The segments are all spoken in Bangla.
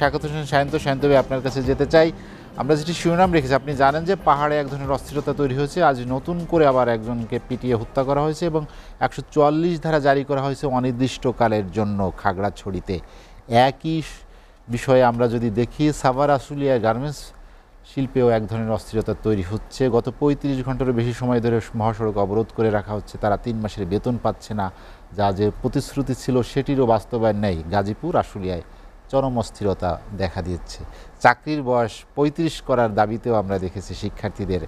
স্বাগত হোসেন সায়ন্ত আপনার কাছে যেতে চাই আমরা যেটি শিরোনাম রেখেছি আপনি জানেন যে পাহাড়ে এক ধরনের অস্থিরতা তৈরি হয়েছে আজ নতুন করে আবার একজনকে পিটিয়ে হত্যা করা হয়েছে এবং একশো ধারা জারি করা হয়েছে অনির্দিষ্টকালের জন্য খাগড়াছড়িতে একই বিষয়ে আমরা যদি দেখি সাভার আসুলিয়া গার্মেন্টস শিল্পেও এক ধরনের অস্থিরতা তৈরি হচ্ছে গত পঁয়ত্রিশ ঘন্টারও বেশি সময় ধরে মহাসড়ক অবরোধ করে রাখা হচ্ছে তারা তিন মাসের বেতন পাচ্ছে না যা যে প্রতিশ্রুতি ছিল সেটিরও বাস্তবায়ন নেই গাজীপুর আশুলিয়ায় চরম অস্থিরতা দেখা দিচ্ছে চাকরির বয়স ৩৫ করার দাবিতেও আমরা দেখেছি শিক্ষার্থীদের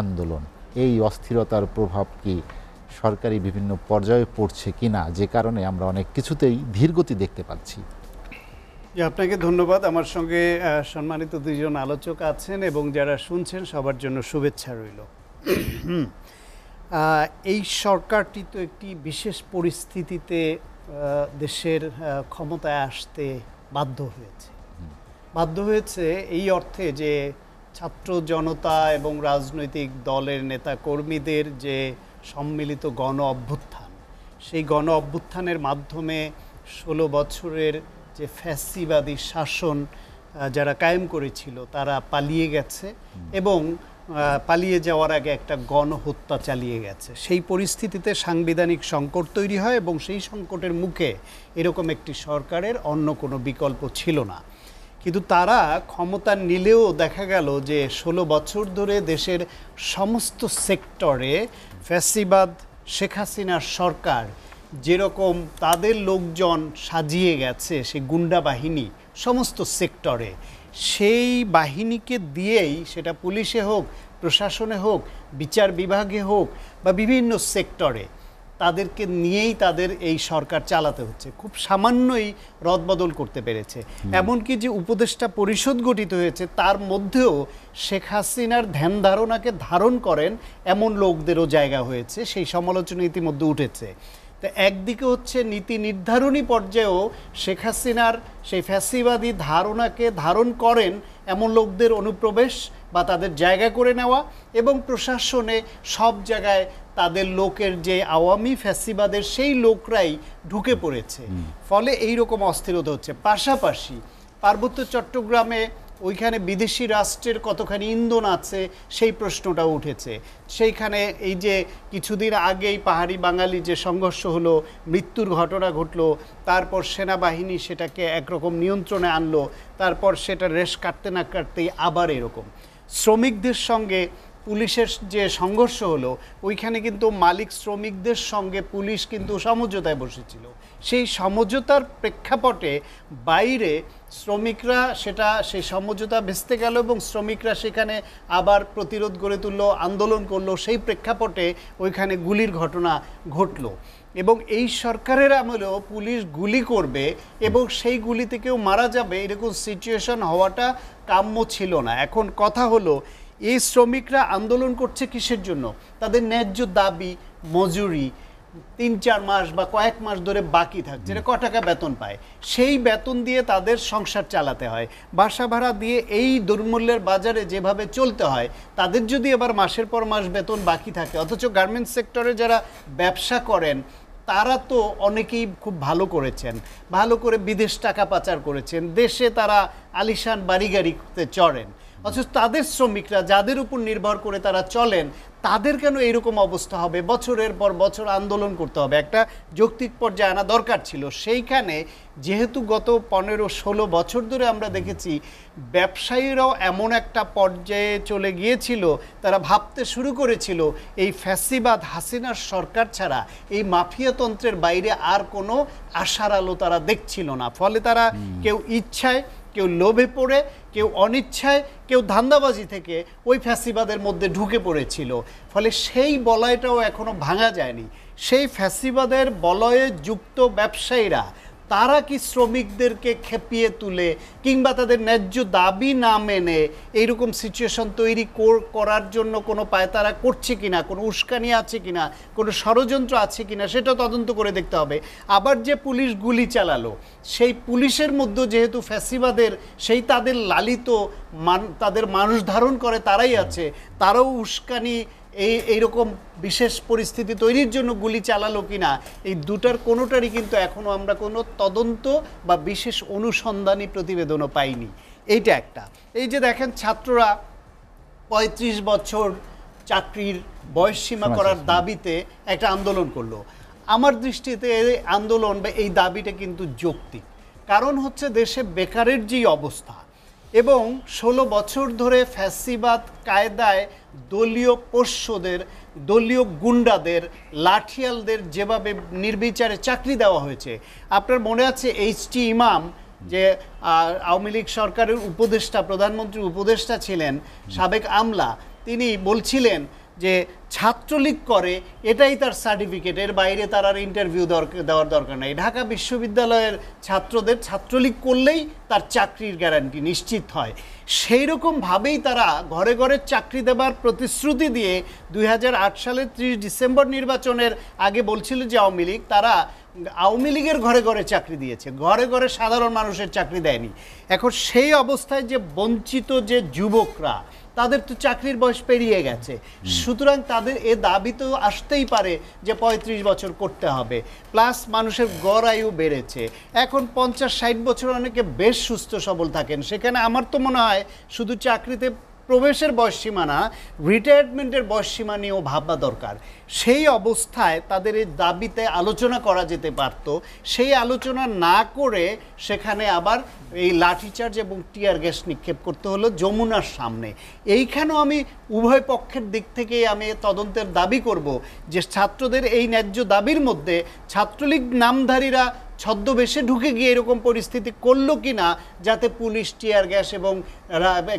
আন্দোলন এই অস্থিরতার প্রভাব কি সরকারি বিভিন্ন পর্যায়ে পড়ছে কি না যে কারণে আমরা অনেক কিছুতেই ধীরগতি দেখতে পাচ্ছি আপনাকে ধন্যবাদ আমার সঙ্গে সম্মানিত দুইজন আলোচক আছেন এবং যারা শুনছেন সবার জন্য শুভেচ্ছা রইল এই সরকারটি তো একটি বিশেষ পরিস্থিতিতে দেশের ক্ষমতায় আসতে বাধ্য হয়েছে বাধ্য হয়েছে এই অর্থে যে ছাত্র জনতা এবং রাজনৈতিক দলের নেতা কর্মীদের যে সম্মিলিত গণ অভ্যুত্থান সেই গণ অভ্যুত্থানের মাধ্যমে ষোলো বছরের যে ফ্যাসিবাদী শাসন যারা কায়েম করেছিল তারা পালিয়ে গেছে এবং পালিয়ে যাওয়ার আগে একটা গণহত্যা চালিয়ে গেছে সেই পরিস্থিতিতে সাংবিধানিক সংকট তৈরি হয় এবং সেই সংকটের মুখে এরকম একটি সরকারের অন্য কোনো বিকল্প ছিল না কিন্তু তারা ক্ষমতা নিলেও দেখা গেল যে ষোলো বছর ধরে দেশের সমস্ত সেক্টরে ফ্যাসিবাদ শেখ হাসিনার সরকার যেরকম তাদের লোকজন সাজিয়ে গেছে সে গুন্ডা বাহিনী সমস্ত সেক্টরে সেই বাহিনীকে দিয়েই সেটা পুলিশে হোক প্রশাসনে হোক বিচার বিভাগে হোক বা বিভিন্ন সেক্টরে তাদেরকে নিয়েই তাদের এই সরকার চালাতে হচ্ছে খুব সামান্যই রদবদল করতে পেরেছে এমনকি যে উপদেষ্টা পরিষদ গঠিত হয়েছে তার মধ্যেও শেখ হাসিনার ধ্যান ধারণাকে ধারণ করেন এমন লোকদেরও জায়গা হয়েছে সেই সমালোচনা ইতিমধ্যে উঠেছে তো একদিকে হচ্ছে নীতি নির্ধারণী পর্যায়েও শেখ হাসিনার সেই ফ্যাসিবাদী ধারণাকে ধারণ করেন এমন লোকদের অনুপ্রবেশ বা তাদের জায়গা করে নেওয়া এবং প্রশাসনে সব জায়গায় তাদের লোকের যে আওয়ামী ফ্যাসিবাদের সেই লোকরাই ঢুকে পড়েছে ফলে এই রকম অস্থিরতা হচ্ছে পাশাপাশি পার্বত্য চট্টগ্রামে ওইখানে বিদেশি রাষ্ট্রের কতখানি ইন্ধন আছে সেই প্রশ্নটা উঠেছে সেইখানে এই যে কিছুদিন আগেই পাহাড়ি বাঙালি যে সংঘর্ষ হলো মৃত্যুর ঘটনা ঘটলো তারপর সেনাবাহিনী সেটাকে একরকম নিয়ন্ত্রণে আনলো তারপর সেটা রেশ কাটতে না কাটতেই আবার এরকম শ্রমিকদের সঙ্গে পুলিশের যে সংঘর্ষ হলো ওইখানে কিন্তু মালিক শ্রমিকদের সঙ্গে পুলিশ কিন্তু সমঝোতায় বসেছিল সেই সমঝোতার প্রেক্ষাপটে বাইরে শ্রমিকরা সেটা সেই সমঝোতা ভেস্তে গেল এবং শ্রমিকরা সেখানে আবার প্রতিরোধ গড়ে তুলল আন্দোলন করলো সেই প্রেক্ষাপটে ওইখানে গুলির ঘটনা ঘটলো এবং এই সরকারের আমলেও পুলিশ গুলি করবে এবং সেই গুলিতে কেউ মারা যাবে এরকম সিচুয়েশন হওয়াটা কাম্য ছিল না এখন কথা হলো এই শ্রমিকরা আন্দোলন করছে কিসের জন্য তাদের ন্যায্য দাবি মজুরি তিন চার মাস বা কয়েক মাস ধরে বাকি যেটা ক টাকা বেতন পায় সেই বেতন দিয়ে তাদের সংসার চালাতে হয় বাসা ভাড়া দিয়ে এই দুর্মূল্যের বাজারে যেভাবে চলতে হয় তাদের যদি এবার মাসের পর মাস বেতন বাকি থাকে অথচ গার্মেন্টস সেক্টরে যারা ব্যবসা করেন তারা তো অনেকেই খুব ভালো করেছেন ভালো করে বিদেশ টাকা পাচার করেছেন দেশে তারা আলিশান বাড়ি গাড়িতে চড়েন অথচ তাদের শ্রমিকরা যাদের উপর নির্ভর করে তারা চলেন তাদের কেন এরকম অবস্থা হবে বছরের পর বছর আন্দোলন করতে হবে একটা যৌক্তিক পর্যায়ে আনা দরকার ছিল সেইখানে যেহেতু গত পনেরো ষোলো বছর ধরে আমরা দেখেছি ব্যবসায়ীরাও এমন একটা পর্যায়ে চলে গিয়েছিল তারা ভাবতে শুরু করেছিল এই ফ্যাসিবাদ হাসিনার সরকার ছাড়া এই মাফিয়াতন্ত্রের বাইরে আর কোনো আশার আলো তারা দেখছিল না ফলে তারা কেউ ইচ্ছায় কেউ লোভে পড়ে কেউ অনিচ্ছায় কেউ ধান্দাবাজি থেকে ওই ফ্যাসিবাদের মধ্যে ঢুকে পড়েছিল ফলে সেই বলয়টাও এখনও ভাঙা যায়নি সেই ফ্যাসিবাদের বলয়ে যুক্ত ব্যবসায়ীরা তারা কি শ্রমিকদেরকে খেপিয়ে তুলে কিংবা তাদের ন্যায্য দাবি না মেনে এইরকম সিচুয়েশন তৈরি করার জন্য কোনো তারা করছে কিনা কোনো উস্কানি আছে কিনা কোনো ষড়যন্ত্র আছে কিনা সেটা তদন্ত করে দেখতে হবে আবার যে পুলিশ গুলি চালালো সেই পুলিশের মধ্যে যেহেতু ফ্যাসিবাদের সেই তাদের লালিত মান তাদের মানুষ ধারণ করে তারাই আছে তারাও উস্কানি এই এইরকম বিশেষ পরিস্থিতি তৈরির জন্য গুলি চালালো কিনা এই দুটার কোনোটারই কিন্তু এখনও আমরা কোনো তদন্ত বা বিশেষ অনুসন্ধানী প্রতিবেদনও পাইনি এইটা একটা এই যে দেখেন ছাত্ররা ৩৫ বছর চাকরির বয়সীমা করার দাবিতে একটা আন্দোলন করলো আমার দৃষ্টিতে এই আন্দোলন বা এই দাবিটা কিন্তু যৌক্তিক কারণ হচ্ছে দেশে বেকারের যেই অবস্থা এবং ১৬ বছর ধরে ফ্যাসিবাদ কায়দায় দলীয় পোষ্যদের দলীয় গুন্ডাদের লাঠিয়ালদের যেভাবে নির্বিচারে চাকরি দেওয়া হয়েছে আপনার মনে আছে এইচটি ইমাম যে আওয়ামী লীগ সরকারের উপদেষ্টা প্রধানমন্ত্রীর উপদেষ্টা ছিলেন সাবেক আমলা তিনি বলছিলেন যে ছাত্রলীগ করে এটাই তার সার্টিফিকেট এর বাইরে তার আর ইন্টারভিউ দেওয়ার দরকার নাই ঢাকা বিশ্ববিদ্যালয়ের ছাত্রদের ছাত্রলীগ করলেই তার চাকরির গ্যারান্টি নিশ্চিত হয় সেই রকমভাবেই তারা ঘরে ঘরে চাকরি দেবার প্রতিশ্রুতি দিয়ে দুই সালের ত্রিশ ডিসেম্বর নির্বাচনের আগে বলছিল যে আওয়ামী লীগ তারা আওয়ামী লীগের ঘরে ঘরে চাকরি দিয়েছে ঘরে ঘরে সাধারণ মানুষের চাকরি দেয়নি এখন সেই অবস্থায় যে বঞ্চিত যে যুবকরা তাদের তো চাকরির বয়স পেরিয়ে গেছে সুতরাং তাদের এ দাবি তো আসতেই পারে যে ৩৫ বছর করতে হবে প্লাস মানুষের গড় আয়ু বেড়েছে এখন পঞ্চাশ ষাট বছর অনেকে বেশ সুস্থ সবল থাকেন সেখানে আমার তো মনে হয় শুধু চাকরিতে প্রবেশের বয়সসীমানা রিটায়ারমেন্টের বয়সসীমা নিয়েও ভাববা দরকার সেই অবস্থায় তাদের এই দাবিতে আলোচনা করা যেতে পারত সেই আলোচনা না করে সেখানে আবার এই লাঠিচার্জ এবং টিয়ার গ্যাস নিক্ষেপ করতে হলো যমুনার সামনে এইখানেও আমি উভয় পক্ষের দিক থেকেই আমি তদন্তের দাবি করব যে ছাত্রদের এই ন্যায্য দাবির মধ্যে ছাত্রলীগ নামধারীরা ছদ্মবেশে ঢুকে গিয়ে এরকম পরিস্থিতি করলো কি না যাতে পুলিশ টিয়ার গ্যাস এবং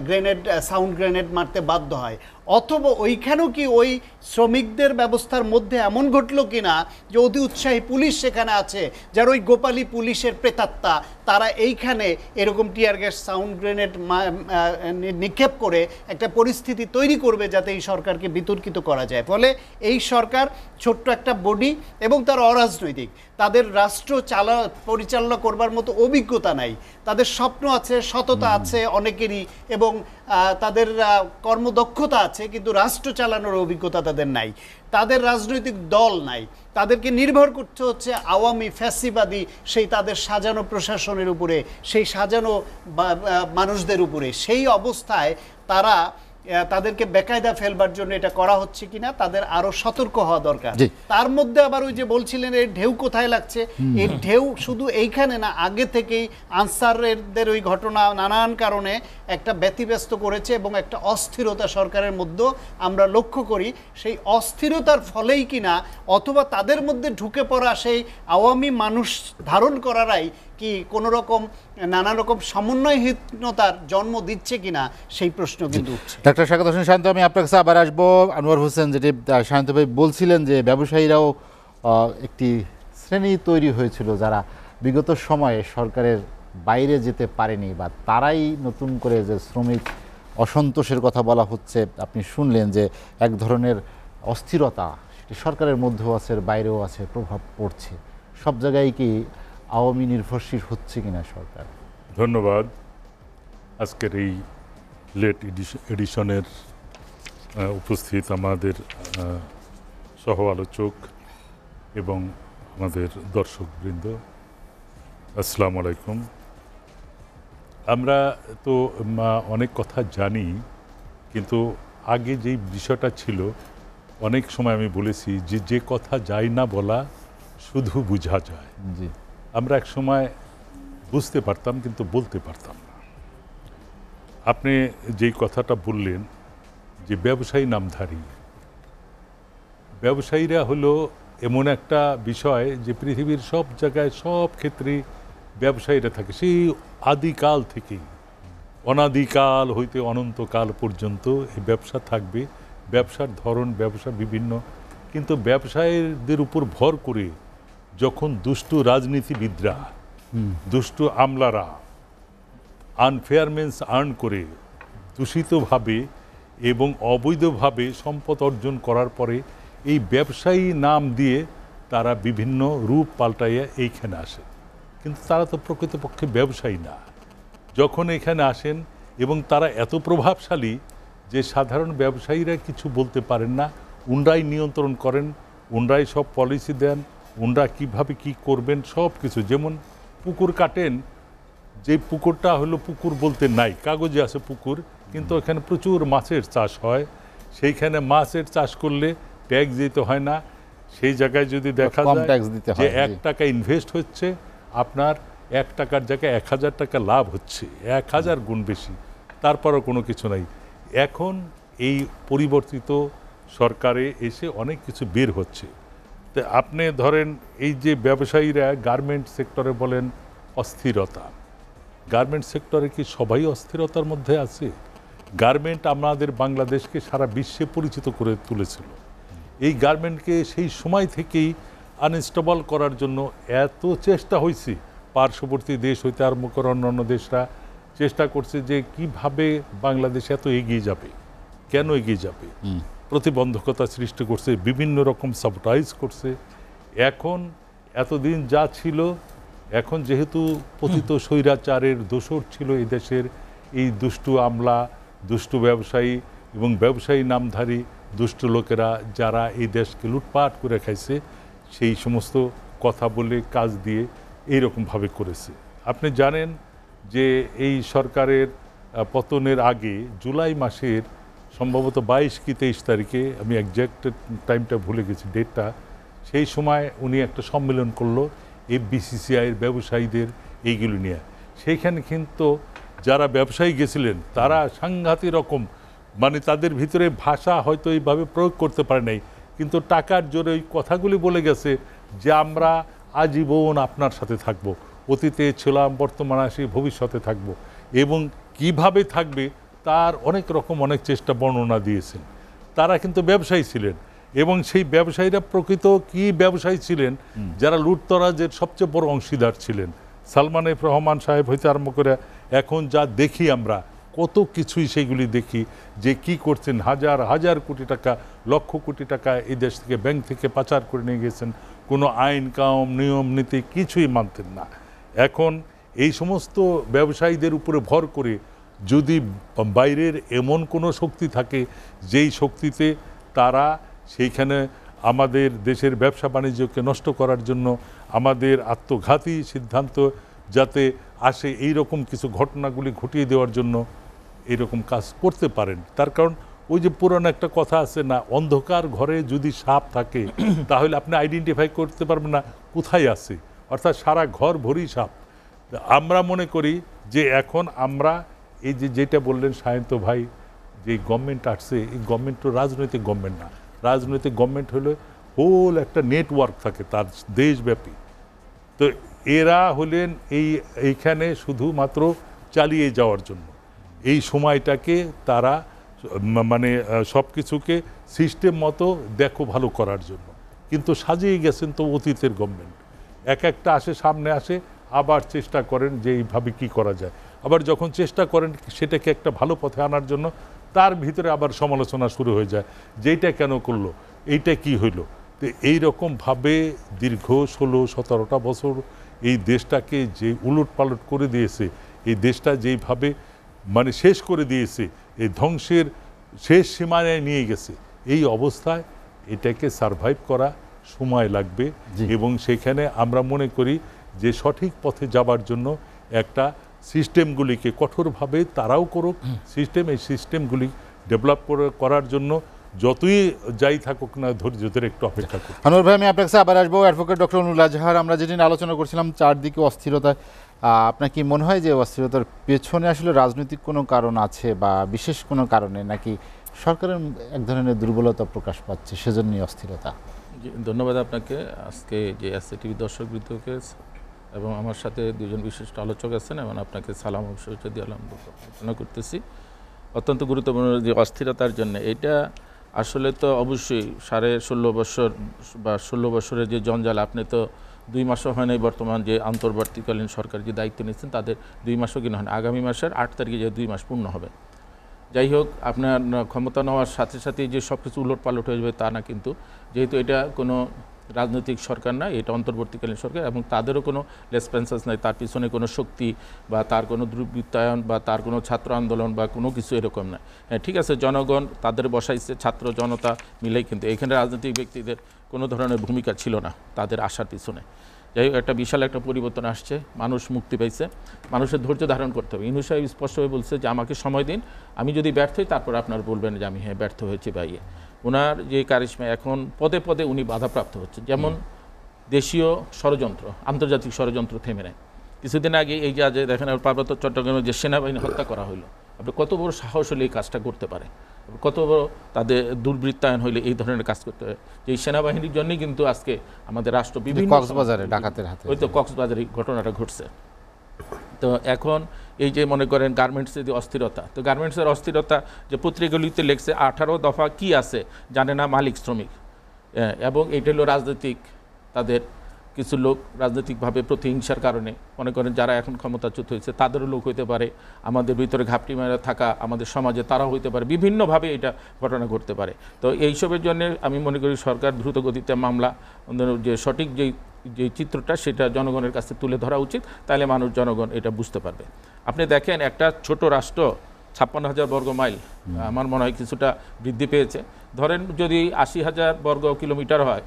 গ্রেনেড সাউন্ড গ্রেনেড মারতে বাধ্য হয় অথবা ওইখানেও কি ওই শ্রমিকদের ব্যবস্থার মধ্যে এমন ঘটলো কি না যে অতি উৎসাহী পুলিশ সেখানে আছে যার ওই গোপালী পুলিশের প্রেতাত্মা তারা এইখানে এরকম টিয়ার গ্যাস সাউন্ড গ্রেনেড নিক্ষেপ করে একটা পরিস্থিতি তৈরি করবে যাতে এই সরকারকে বিতর্কিত করা যায় ফলে এই সরকার ছোট্ট একটা বডি এবং তার অরাজনৈতিক তাদের রাষ্ট্র চালা পরিচালনা করবার মতো অভিজ্ঞতা নাই তাদের স্বপ্ন আছে সততা আছে অনেকেরই এবং তাদের কর্মদক্ষতা আছে কিন্তু রাষ্ট্র চালানোর অভিজ্ঞতা তাদের নাই তাদের রাজনৈতিক দল নাই তাদেরকে নির্ভর করতে হচ্ছে আওয়ামী ফ্যাসিবাদী সেই তাদের সাজানো প্রশাসনের উপরে সেই সাজানো মানুষদের উপরে সেই অবস্থায় তারা তাদেরকে বেকায়দা ফেলবার জন্য এটা করা হচ্ছে কিনা তাদের আরো সতর্ক হওয়া দরকার তার মধ্যে আবার ওই যে বলছিলেন এর ঢেউ কোথায় লাগছে এর ঢেউ শুধু এইখানে না আগে থেকেই আনসারদের ওই ঘটনা নানান কারণে একটা ব্যতিব্যস্ত করেছে এবং একটা অস্থিরতা সরকারের মধ্যে আমরা লক্ষ্য করি সেই অস্থিরতার ফলেই কিনা অথবা তাদের মধ্যে ঢুকে পড়া সেই আওয়ামী মানুষ ধারণ করারাই কি কোনো রকম নানা রকম সমন্বয়হীনতার জন্ম দিচ্ছে কিনা সেই প্রশ্ন কিন্তু ডাক্তার স্বাগত হোসেন শান্ত আমি আপনার কাছে আবার আসবো আনোয়ার হোসেন যেটি শান্ত ভাই বলছিলেন যে ব্যবসায়ীরাও একটি শ্রেণী তৈরি হয়েছিল যারা বিগত সময়ে সরকারের বাইরে যেতে পারেনি বা তারাই নতুন করে যে শ্রমিক অসন্তোষের কথা বলা হচ্ছে আপনি শুনলেন যে এক ধরনের অস্থিরতা সেটি সরকারের মধ্যেও আছে বাইরেও আছে প্রভাব পড়ছে সব জায়গায় কি আওয়ামী নির্ভরশীল হচ্ছে কিনা সরকার ধন্যবাদ আজকের এই লেট এডিশনের উপস্থিত আমাদের সহ আলোচক এবং আমাদের দর্শকবৃন্দ আসসালাম আলাইকুম আমরা তো অনেক কথা জানি কিন্তু আগে যে বিষয়টা ছিল অনেক সময় আমি বলেছি যে যে কথা যায় না বলা শুধু বোঝা যায় আমরা এক সময় বুঝতে পারতাম কিন্তু বলতে পারতাম না আপনি যেই কথাটা বললেন যে ব্যবসায়ী নামধারী ব্যবসায়ীরা হলো এমন একটা বিষয় যে পৃথিবীর সব জায়গায় সব ক্ষেত্রে ব্যবসায়ীরা থাকে সেই আদিকাল থেকেই অনাদিকাল হইতে অনন্তকাল পর্যন্ত এই ব্যবসা থাকবে ব্যবসার ধরন ব্যবসা বিভিন্ন কিন্তু ব্যবসায়ীদের উপর ভর করে যখন দুষ্টু রাজনীতিবিদরা দুষ্টু আমলারা আনফেয়ারমেন্স আর্ন করে দূষিতভাবে এবং অবৈধভাবে সম্পদ অর্জন করার পরে এই ব্যবসায়ী নাম দিয়ে তারা বিভিন্ন রূপ পাল্টাইয়া এইখানে আসে কিন্তু তারা তো প্রকৃতপক্ষে ব্যবসায়ী না যখন এখানে আসেন এবং তারা এত প্রভাবশালী যে সাধারণ ব্যবসায়ীরা কিছু বলতে পারেন না উনরাই নিয়ন্ত্রণ করেন উনরাই সব পলিসি দেন ওনারা কীভাবে কি করবেন সব কিছু যেমন পুকুর কাটেন যে পুকুরটা হলো পুকুর বলতে নাই কাগজে আছে পুকুর কিন্তু এখানে প্রচুর মাছের চাষ হয় সেইখানে মাছের চাষ করলে ট্যাক্স দিতে হয় না সেই জায়গায় যদি দেখা যায় যে এক টাকা ইনভেস্ট হচ্ছে আপনার এক টাকার জায়গায় এক হাজার টাকা লাভ হচ্ছে এক হাজার গুণ বেশি তারপরও কোনো কিছু নাই এখন এই পরিবর্তিত সরকারে এসে অনেক কিছু বের হচ্ছে তো আপনি ধরেন এই যে ব্যবসায়ীরা গার্মেন্ট সেক্টরে বলেন অস্থিরতা গার্মেন্ট সেক্টরে কি সবাই অস্থিরতার মধ্যে আছে গার্মেন্ট আমাদের বাংলাদেশকে সারা বিশ্বে পরিচিত করে তুলেছিল এই গার্মেন্টকে সেই সময় থেকেই আনস্টেবল করার জন্য এত চেষ্টা হয়েছে পার্শ্ববর্তী দেশ হইতে আরম্ভ করে অন্যান্য দেশরা চেষ্টা করছে যে কিভাবে বাংলাদেশ এত এগিয়ে যাবে কেন এগিয়ে যাবে প্রতিবন্ধকতা সৃষ্টি করছে বিভিন্ন রকম সাবটাইজ করছে এখন এতদিন যা ছিল এখন যেহেতু পতিত স্বৈরাচারের দোষর ছিল এই দেশের এই দুষ্টু আমলা দুষ্টু ব্যবসায়ী এবং ব্যবসায়ী নামধারী দুষ্ট লোকেরা যারা এই দেশকে লুটপাট করে খাইছে সেই সমস্ত কথা বলে কাজ দিয়ে এই রকমভাবে করেছে আপনি জানেন যে এই সরকারের পতনের আগে জুলাই মাসের সম্ভবত বাইশ কি তেইশ তারিখে আমি একজ্যাক্ট টাইমটা ভুলে গেছি ডেটটা সেই সময় উনি একটা সম্মেলন করলো এফবিসিসিআইয়ের ব্যবসায়ীদের এইগুলো নিয়ে সেইখানে কিন্তু যারা ব্যবসায়ী গেছিলেন তারা সাংঘাতিক রকম মানে তাদের ভিতরে ভাষা হয়তো এইভাবে প্রয়োগ করতে পারে নাই কিন্তু টাকার জোরে ওই কথাগুলি বলে গেছে যে আমরা আজীবন আপনার সাথে থাকব অতীতে ছিলাম বর্তমানে আসি ভবিষ্যতে থাকব এবং কিভাবে থাকবে তার অনেক রকম অনেক চেষ্টা বর্ণনা দিয়েছেন তারা কিন্তু ব্যবসায়ী ছিলেন এবং সেই ব্যবসায়ীরা প্রকৃত কি ব্যবসায়ী ছিলেন যারা লুটতরাজের সবচেয়ে বড় অংশীদার ছিলেন সালমান এফ রহমান সাহেব হইতে আরম্ভ করে এখন যা দেখি আমরা কত কিছুই সেগুলি দেখি যে কি করছেন হাজার হাজার কোটি টাকা লক্ষ কোটি টাকা এই দেশ থেকে ব্যাংক থেকে পাচার করে নিয়ে গেছেন কোনো আইন কাম নিয়ম নীতি কিছুই মানতেন না এখন এই সমস্ত ব্যবসায়ীদের উপরে ভর করে যদি বাইরের এমন কোনো শক্তি থাকে যেই শক্তিতে তারা সেইখানে আমাদের দেশের ব্যবসা বাণিজ্যকে নষ্ট করার জন্য আমাদের আত্মঘাতী সিদ্ধান্ত যাতে আসে এই রকম কিছু ঘটনাগুলি ঘটিয়ে দেওয়ার জন্য এরকম কাজ করতে পারেন তার কারণ ওই যে পুরনো একটা কথা আছে না অন্ধকার ঘরে যদি সাপ থাকে তাহলে আপনি আইডেন্টিফাই করতে পারবেন না কোথায় আছে অর্থাৎ সারা ঘর ভরি সাপ আমরা মনে করি যে এখন আমরা এই যে যেটা বললেন সায়ন্ত ভাই যে গভর্নমেন্ট আসছে এই গভর্নমেন্ট তো রাজনৈতিক গভর্নমেন্ট না রাজনৈতিক গভর্নমেন্ট হলে হোল একটা নেটওয়ার্ক থাকে তার দেশব্যাপী তো এরা হলেন এই এইখানে শুধুমাত্র চালিয়ে যাওয়ার জন্য এই সময়টাকে তারা মানে সব কিছুকে সিস্টেম মতো দেখো ভালো করার জন্য কিন্তু সাজিয়ে গেছেন তো অতীতের গভর্নমেন্ট এক একটা আসে সামনে আসে আবার চেষ্টা করেন যে এইভাবে কী করা যায় আবার যখন চেষ্টা করেন সেটাকে একটা ভালো পথে আনার জন্য তার ভিতরে আবার সমালোচনা শুরু হয়ে যায় যেটা কেন করলো এইটা কি হইল তো এইরকমভাবে দীর্ঘ ষোলো সতেরোটা বছর এই দেশটাকে যে উলট পালট করে দিয়েছে এই দেশটা যেইভাবে মানে শেষ করে দিয়েছে এই ধ্বংসের শেষ সীমানায় নিয়ে গেছে এই অবস্থায় এটাকে সারভাইভ করা সময় লাগবে এবং সেখানে আমরা মনে করি যে সঠিক পথে যাবার জন্য একটা সিস্টেমগুলিকে কঠোরভাবে তারাও করুক সিস্টেম এই সিস্টেমগুলি ডেভেলপ করার জন্য যতই যাই থাকুক না ধৈর্য ধরে একটু অপেক্ষা করুক হানুর ভাই আমি আপনার কাছে আবার আসবো অ্যাডভোকেট ডক্টর অনুল আজহার আমরা যেদিন আলোচনা করছিলাম চারদিকে অস্থিরতা আপনার কি মনে হয় যে অস্থিরতার পেছনে আসলে রাজনৈতিক কোনো কারণ আছে বা বিশেষ কোনো কারণে নাকি সরকারের এক ধরনের দুর্বলতা প্রকাশ পাচ্ছে সেজন্যই অস্থিরতা ধন্যবাদ আপনাকে আজকে যে এস টিভি দর্শকবৃদ্ধকে এবং আমার সাথে দুজন বিশিষ্ট আলোচক আছেন এবং আপনাকে সালাম অবশ্যই দিয়ে করতেছি অত্যন্ত গুরুত্বপূর্ণ যে অস্থিরতার জন্য এটা আসলে তো অবশ্যই সাড়ে ষোলো বছর বা ষোলো বছরের যে জঞ্জাল আপনি তো দুই মাসও হয় নাই বর্তমান যে আন্তর্বর্তীকালীন সরকার যে দায়িত্ব নিচ্ছেন তাদের দুই মাসও কিনা হয় আগামী মাসের আট তারিখে যে দুই মাস পূর্ণ হবে যাই হোক আপনার ক্ষমতা নেওয়ার সাথে সাথে যে সব কিছু উলট পালট হয়ে যাবে তা না কিন্তু যেহেতু এটা কোনো রাজনৈতিক সরকার না এটা অন্তর্বর্তীকালীন সরকার এবং তাদেরও কোনো রেসপেন্সেস নাই তার পিছনে কোনো শক্তি বা তার কোনো দুর্বৃত্তায়ন বা তার কোনো ছাত্র আন্দোলন বা কোনো কিছু এরকম নাই হ্যাঁ ঠিক আছে জনগণ তাদের বসাইছে ছাত্র জনতা মিলেই কিন্তু এখানে রাজনৈতিক ব্যক্তিদের কোনো ধরনের ভূমিকা ছিল না তাদের আসার পিছনে যাই হোক একটা বিশাল একটা পরিবর্তন আসছে মানুষ মুক্তি পাইছে মানুষের ধৈর্য ধারণ করতে হবে ইনু সাহেব স্পষ্টভাবে বলছে যে আমাকে সময় দিন আমি যদি ব্যর্থ হই তারপর আপনার বলবেন যে আমি হ্যাঁ ব্যর্থ হয়েছি বা ইয়ে ওনার যে কারিশমা এখন পদে পদে উনি বাধাপ্রাপ্ত হচ্ছে যেমন দেশীয় ষড়যন্ত্র আন্তর্জাতিক ষড়যন্ত্র থেমে নেয় কিছুদিন আগে এই যে আজ দেখেন পার্বত্য চট্টগ্রামে যে সেনাবাহিনী হত্যা করা হলো আপনি কত বড় সাহস হলে এই কাজটা করতে পারে কত বড় তাদের দুর্বৃত্তায়ন হলে এই ধরনের কাজ করতে হয় এই সেনাবাহিনীর জন্যই কিন্তু আজকে আমাদের রাষ্ট্র বিভিন্ন কক্সবাজারে ডাকাতের হাতে ওই তো কক্সবাজারে ঘটনাটা ঘটছে তো এখন এই যে মনে করেন গার্মেন্টসের যে অস্থিরতা তো গার্মেন্টসের অস্থিরতা যে পত্রিকাগুলিতে লেখছে আঠারো দফা কি আছে জানে না মালিক শ্রমিক এবং এটা হলো রাজনৈতিক তাদের কিছু লোক রাজনৈতিকভাবে প্রতিহিংসার কারণে মনে করেন যারা এখন ক্ষমতাচ্যুত হয়েছে তাদেরও লোক হইতে পারে আমাদের ভিতরে ঘাপটি মেরা থাকা আমাদের সমাজে তারাও হইতে পারে বিভিন্নভাবে এটা ঘটনা ঘটতে পারে তো এইসবের জন্য আমি মনে করি সরকার দ্রুত গতিতে মামলা যে সঠিক যেই যে চিত্রটা সেটা জনগণের কাছে তুলে ধরা উচিত তাহলে মানুষ জনগণ এটা বুঝতে পারবে আপনি দেখেন একটা ছোট রাষ্ট্র ছাপ্পান্ন হাজার বর্গ মাইল আমার মনে হয় কিছুটা বৃদ্ধি পেয়েছে ধরেন যদি আশি হাজার বর্গ কিলোমিটার হয়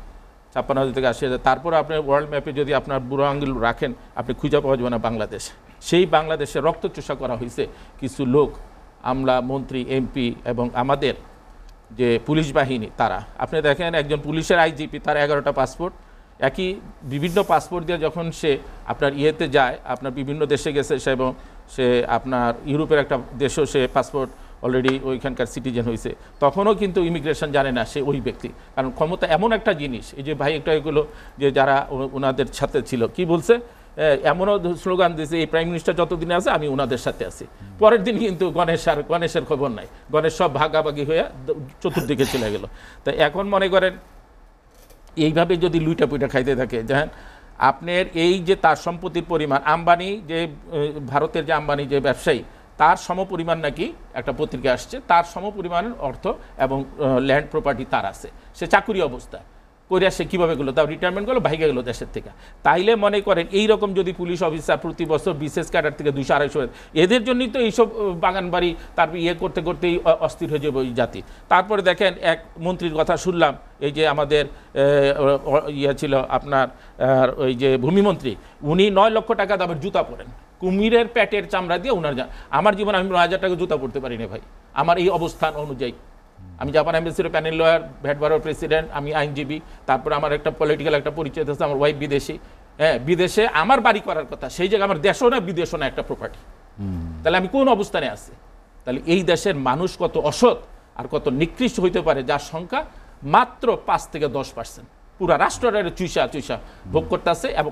ছাপ্পান্ন হাজার থেকে আশি হাজার তারপরে আপনার ওয়ার্ল্ড ম্যাপে যদি আপনার বুড়ো আঙ্গুল রাখেন আপনি খুঁজে পাওয়া যাবে না বাংলাদেশ সেই বাংলাদেশে চুষা করা হয়েছে কিছু লোক আমলা মন্ত্রী এমপি এবং আমাদের যে পুলিশ বাহিনী তারা আপনি দেখেন একজন পুলিশের আইজিপি তার এগারোটা পাসপোর্ট একই বিভিন্ন পাসপোর্ট দিয়ে যখন সে আপনার ইয়েতে যায় আপনার বিভিন্ন দেশে গেছে সে এবং সে আপনার ইউরোপের একটা দেশেও সে পাসপোর্ট অলরেডি ওইখানকার সিটিজেন হয়েছে তখনও কিন্তু ইমিগ্রেশন জানে না সে ওই ব্যক্তি কারণ ক্ষমতা এমন একটা জিনিস এই যে ভাই একটা এগুলো যে যারা ওনাদের সাথে ছিল কি বলছে এমনও স্লোগান দিয়েছে এই প্রাইম মিনিস্টার যতদিনে আছে আমি ওনাদের সাথে আছি পরের দিন কিন্তু গণেশ আর গণেশের খবর নাই গণেশ সব ভাগাভাগি হয়ে চতুর্দিকে চলে গেল তা এখন মনে করেন এইভাবে যদি লুইটা পুইটা খাইতে থাকে যেন আপনার এই যে তার সম্পত্তির পরিমাণ আম্বানি যে ভারতের যে আম্বানি যে ব্যবসায়ী তার সমপরিমাণ নাকি একটা পত্রিকা আসছে তার সমপরিমাণের অর্থ এবং ল্যান্ড প্রপার্টি তার আছে সে চাকুরি অবস্থা করিয়া সে কীভাবে গেলো তার রিটায়ারমেন্ট গেলো ভাইগে গেলো দেশের থেকে তাইলে মনে করেন এই রকম যদি পুলিশ অফিসার প্রতি বছর বিশেষ ক্যাডার থেকে দুশো আড়াইশো এদের জন্যই তো এইসব বাগানবাড়ি তারপর ইয়ে করতে করতেই অস্থির হয়ে যাবে ওই জাতি তারপরে দেখেন এক মন্ত্রীর কথা শুনলাম এই যে আমাদের ইয়ে ছিল আপনার ওই যে ভূমিমন্ত্রী উনি নয় লক্ষ টাকা দামের জুতা পরেন কুমিরের প্যাটের চামড়া দিয়ে ওনার আমার জীবনে আমি নয় হাজার টাকা জুতা পড়তে পারি না ভাই আমার এই অবস্থান অনুযায়ী আমি জাপান এমবেসির প্যানেল লয়ার ভ্যাটবারের প্রেসিডেন্ট আমি আইনজীবী তারপর আমার একটা পলিটিক্যাল একটা পরিচয় আছে আমার ওয়াইফ বিদেশি হ্যাঁ বিদেশে আমার বাড়ি করার কথা সেই জায়গায় আমার দেশও না বিদেশও না একটা প্রপার্টি তাহলে আমি কোন অবস্থানে আছি তাহলে এই দেশের মানুষ কত অসৎ আর কত নিকৃষ্ট হইতে পারে যার সংখ্যা মাত্র পাঁচ থেকে দশ পার্সেন্ট পুরো রাষ্ট্রটারে চুইসা চুইসা ভোগ করতেছে এবং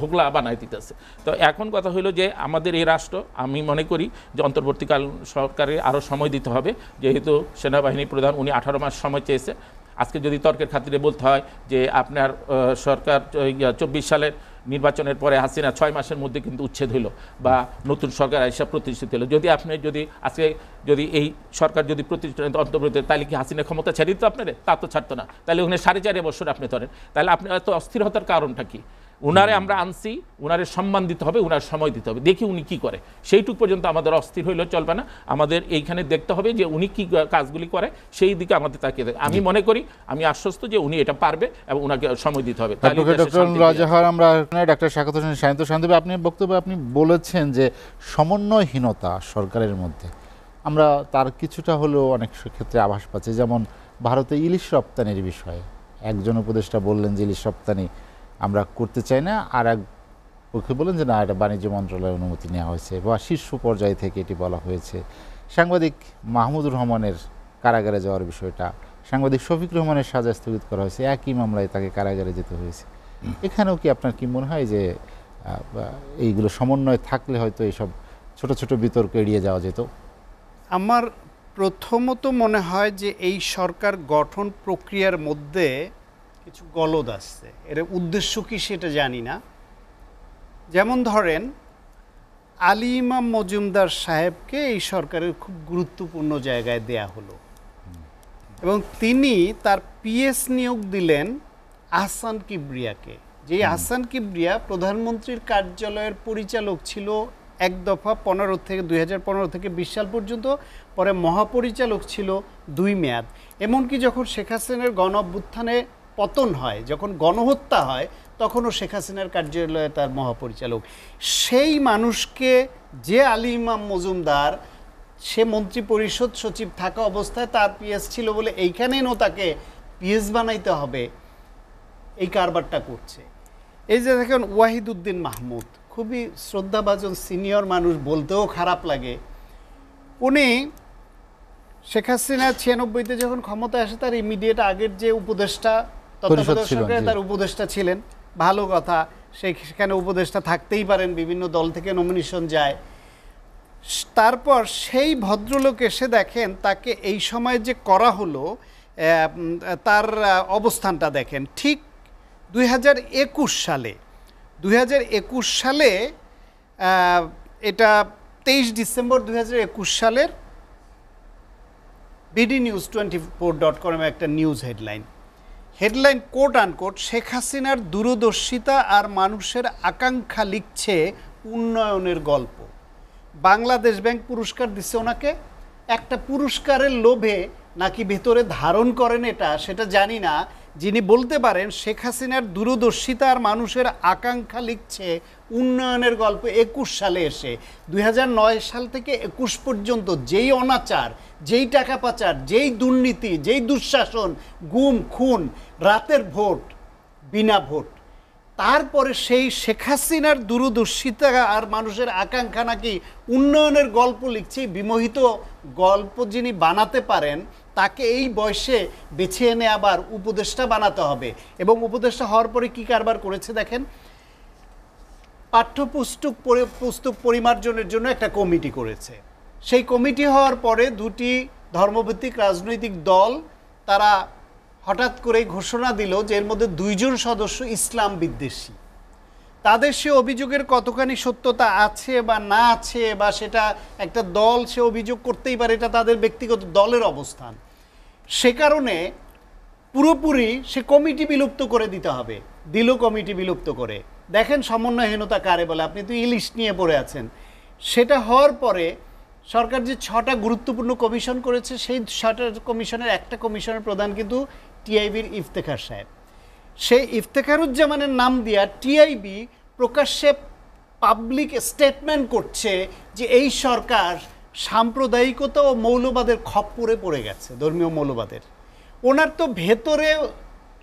ভোগলা বানাই দিতেছে তো এখন কথা হইল যে আমাদের এই রাষ্ট্র আমি মনে করি যে অন্তর্বর্তীকাল সরকারে আরও সময় দিতে হবে যেহেতু সেনাবাহিনী প্রধান উনি আঠারো মাস সময় চেয়েছে আজকে যদি তর্কের খাতিরে বলতে হয় যে আপনার সরকার চব্বিশ সালের নির্বাচনের পরে হাসিনা ছয় মাসের মধ্যে কিন্তু উচ্ছেদ হইল বা নতুন সরকার আসা প্রতিষ্ঠিত হলো যদি আপনি যদি আজকে যদি এই সরকার যদি প্রতিষ্ঠিত অন্তর্ভুক্ত তাহলে কি হাসিনা ক্ষমতা ছাড়িয়ে দিত আপনাদের তা তো ছাড়তো না তাহলে ওখানে সাড়ে চারে বছর আপনি ধরেন তাহলে আপনি এত অস্থিরতার কারণটা কী উনারে আমরা আনছি উনারে সম্মান দিতে হবে উনার সময় দিতে হবে দেখি উনি কী করে সেইটুক পর্যন্ত আমাদের অস্থির হইলেও চলবে না আমাদের এইখানে দেখতে হবে যে উনি কী কাজগুলি করে সেই দিকে আমাদের তাকে দেখ আমি মনে করি আমি আশ্বস্ত যে উনি এটা পারবে এবং উনাকে সময় দিতে হবে রাজাহার আমরা ডাক্তার স্বাগত সায়ন্ত সায়ন্তব আপনি বক্তব্য আপনি বলেছেন যে সমন্বয়হীনতা সরকারের মধ্যে আমরা তার কিছুটা হলেও অনেক ক্ষেত্রে আভাস পাচ্ছি যেমন ভারতে ইলিশ রপ্তানির বিষয়ে একজন উপদেষ্টা বললেন যে ইলিশ রপ্তানি আমরা করতে চাই না আর এক পক্ষে বলেন যে না এটা বাণিজ্য মন্ত্রণালয়ের অনুমতি নেওয়া হয়েছে বা শীর্ষ পর্যায় থেকে এটি বলা হয়েছে সাংবাদিক মাহমুদুর রহমানের কারাগারে যাওয়ার বিষয়টা সাংবাদিক শফিক রহমানের সাজা স্থগিত করা হয়েছে একই মামলায় তাকে কারাগারে যেতে হয়েছে এখানেও কি আপনার কি মনে হয় যে এইগুলো সমন্বয় থাকলে হয়তো এইসব ছোট ছোট বিতর্ক এড়িয়ে যাওয়া যেত আমার প্রথমত মনে হয় যে এই সরকার গঠন প্রক্রিয়ার মধ্যে কিছু গলদ আসছে এর উদ্দেশ্য কি সেটা জানি না যেমন ধরেন আলী ইমাম মজুমদার সাহেবকে এই সরকারের খুব গুরুত্বপূর্ণ জায়গায় দেয়া হলো এবং তিনি তার পিএস নিয়োগ দিলেন আহসান কিবরিয়াকে যে আহসান কিবরিয়া প্রধানমন্ত্রীর কার্যালয়ের পরিচালক ছিল এক দফা পনেরো থেকে দুই থেকে বিশ সাল পর্যন্ত পরে মহাপরিচালক ছিল দুই মেয়াদ এমনকি যখন শেখ হাসিনার গণ অভ্যুত্থানে পতন হয় যখন গণহত্যা হয় তখনও শেখ হাসিনার কার্যালয়ে তার মহাপরিচালক সেই মানুষকে যে আলী ইমাম মজুমদার সে মন্ত্রী পরিষদ সচিব থাকা অবস্থায় তার পিএস ছিল বলে এইখানেও তাকে পিএস বানাইতে হবে এই কারবারটা করছে এই যে দেখেন ওয়াহিদুদ্দিন মাহমুদ খুবই শ্রদ্ধাভাজন সিনিয়র মানুষ বলতেও খারাপ লাগে উনি শেখ হাসিনা ছিয়ানব্বইতে যখন ক্ষমতায় আসে তার ইমিডিয়েট আগের যে উপদেষ্টা পরিষদ তার উপদেষ্টা ছিলেন ভালো কথা সেখানে উপদেষ্টা থাকতেই পারেন বিভিন্ন দল থেকে নমিনেশন যায় তারপর সেই ভদ্রলোক এসে দেখেন তাকে এই সময় যে করা হলো তার অবস্থানটা দেখেন ঠিক দুই সালে দুই সালে এটা তেইশ ডিসেম্বর দুই সালের BD news twenty four dot কমে একটা news headline headline quote unquote Sheikh হাসিনার দূরদর্শিতা আর মানুষের আকাঙ্ক্ষা লিখছে উন্নয়নের গল্প বাংলাদেশ ব্যাংক পুরস্কার দিচ্ছে ওনাকে একটা পুরস্কারের লোভে নাকি ভেতরে ধারণ করেন এটা সেটা জানি না যিনি বলতে পারেন শেখ হাসিনার দূরদর্শিতা আর মানুষের আকাঙ্ক্ষা লিখছে উন্নয়নের গল্প একুশ সালে এসে দুই সাল থেকে একুশ পর্যন্ত যেই অনাচার যেই টাকা পাচার যেই দুর্নীতি যেই দুঃশাসন গুম খুন রাতের ভোট বিনা ভোট তারপরে সেই শেখ হাসিনার দূরদর্শিতা আর মানুষের আকাঙ্ক্ষা নাকি উন্নয়নের গল্প লিখছে বিমোহিত গল্প যিনি বানাতে পারেন তাকে এই বয়সে বেছে এনে আবার উপদেষ্টা বানাতে হবে এবং উপদেষ্টা হওয়ার পরে কী কারবার করেছে দেখেন পাঠ্যপুস্তক পুস্তক পরিমার্জনের জন্য একটা কমিটি করেছে সেই কমিটি হওয়ার পরে দুটি ধর্মভিত্তিক রাজনৈতিক দল তারা হঠাৎ করে ঘোষণা দিল যে এর মধ্যে দুইজন সদস্য ইসলাম বিদ্বেষী তাদের সে অভিযোগের কতখানি সত্যতা আছে বা না আছে বা সেটা একটা দল সে অভিযোগ করতেই পারে এটা তাদের ব্যক্তিগত দলের অবস্থান সে কারণে পুরোপুরি সে কমিটি বিলুপ্ত করে দিতে হবে দিল কমিটি বিলুপ্ত করে দেখেন সমন্বয়হীনতা কারে বলে আপনি তো ইলিশ নিয়ে পড়ে আছেন সেটা হওয়ার পরে সরকার যে ছটা গুরুত্বপূর্ণ কমিশন করেছে সেই ছটা কমিশনের একটা কমিশনের প্রধান কিন্তু টিআইবির ইফতেখার সাহেব সেই ইফতেখারুজ্জামানের নাম দিয়া টিআইবি প্রকাশ্যে পাবলিক স্টেটমেন্ট করছে যে এই সরকার সাম্প্রদায়িকতা ও মৌলবাদের খপ্পরে পড়ে গেছে ধর্মীয় মৌলবাদের ওনার তো ভেতরে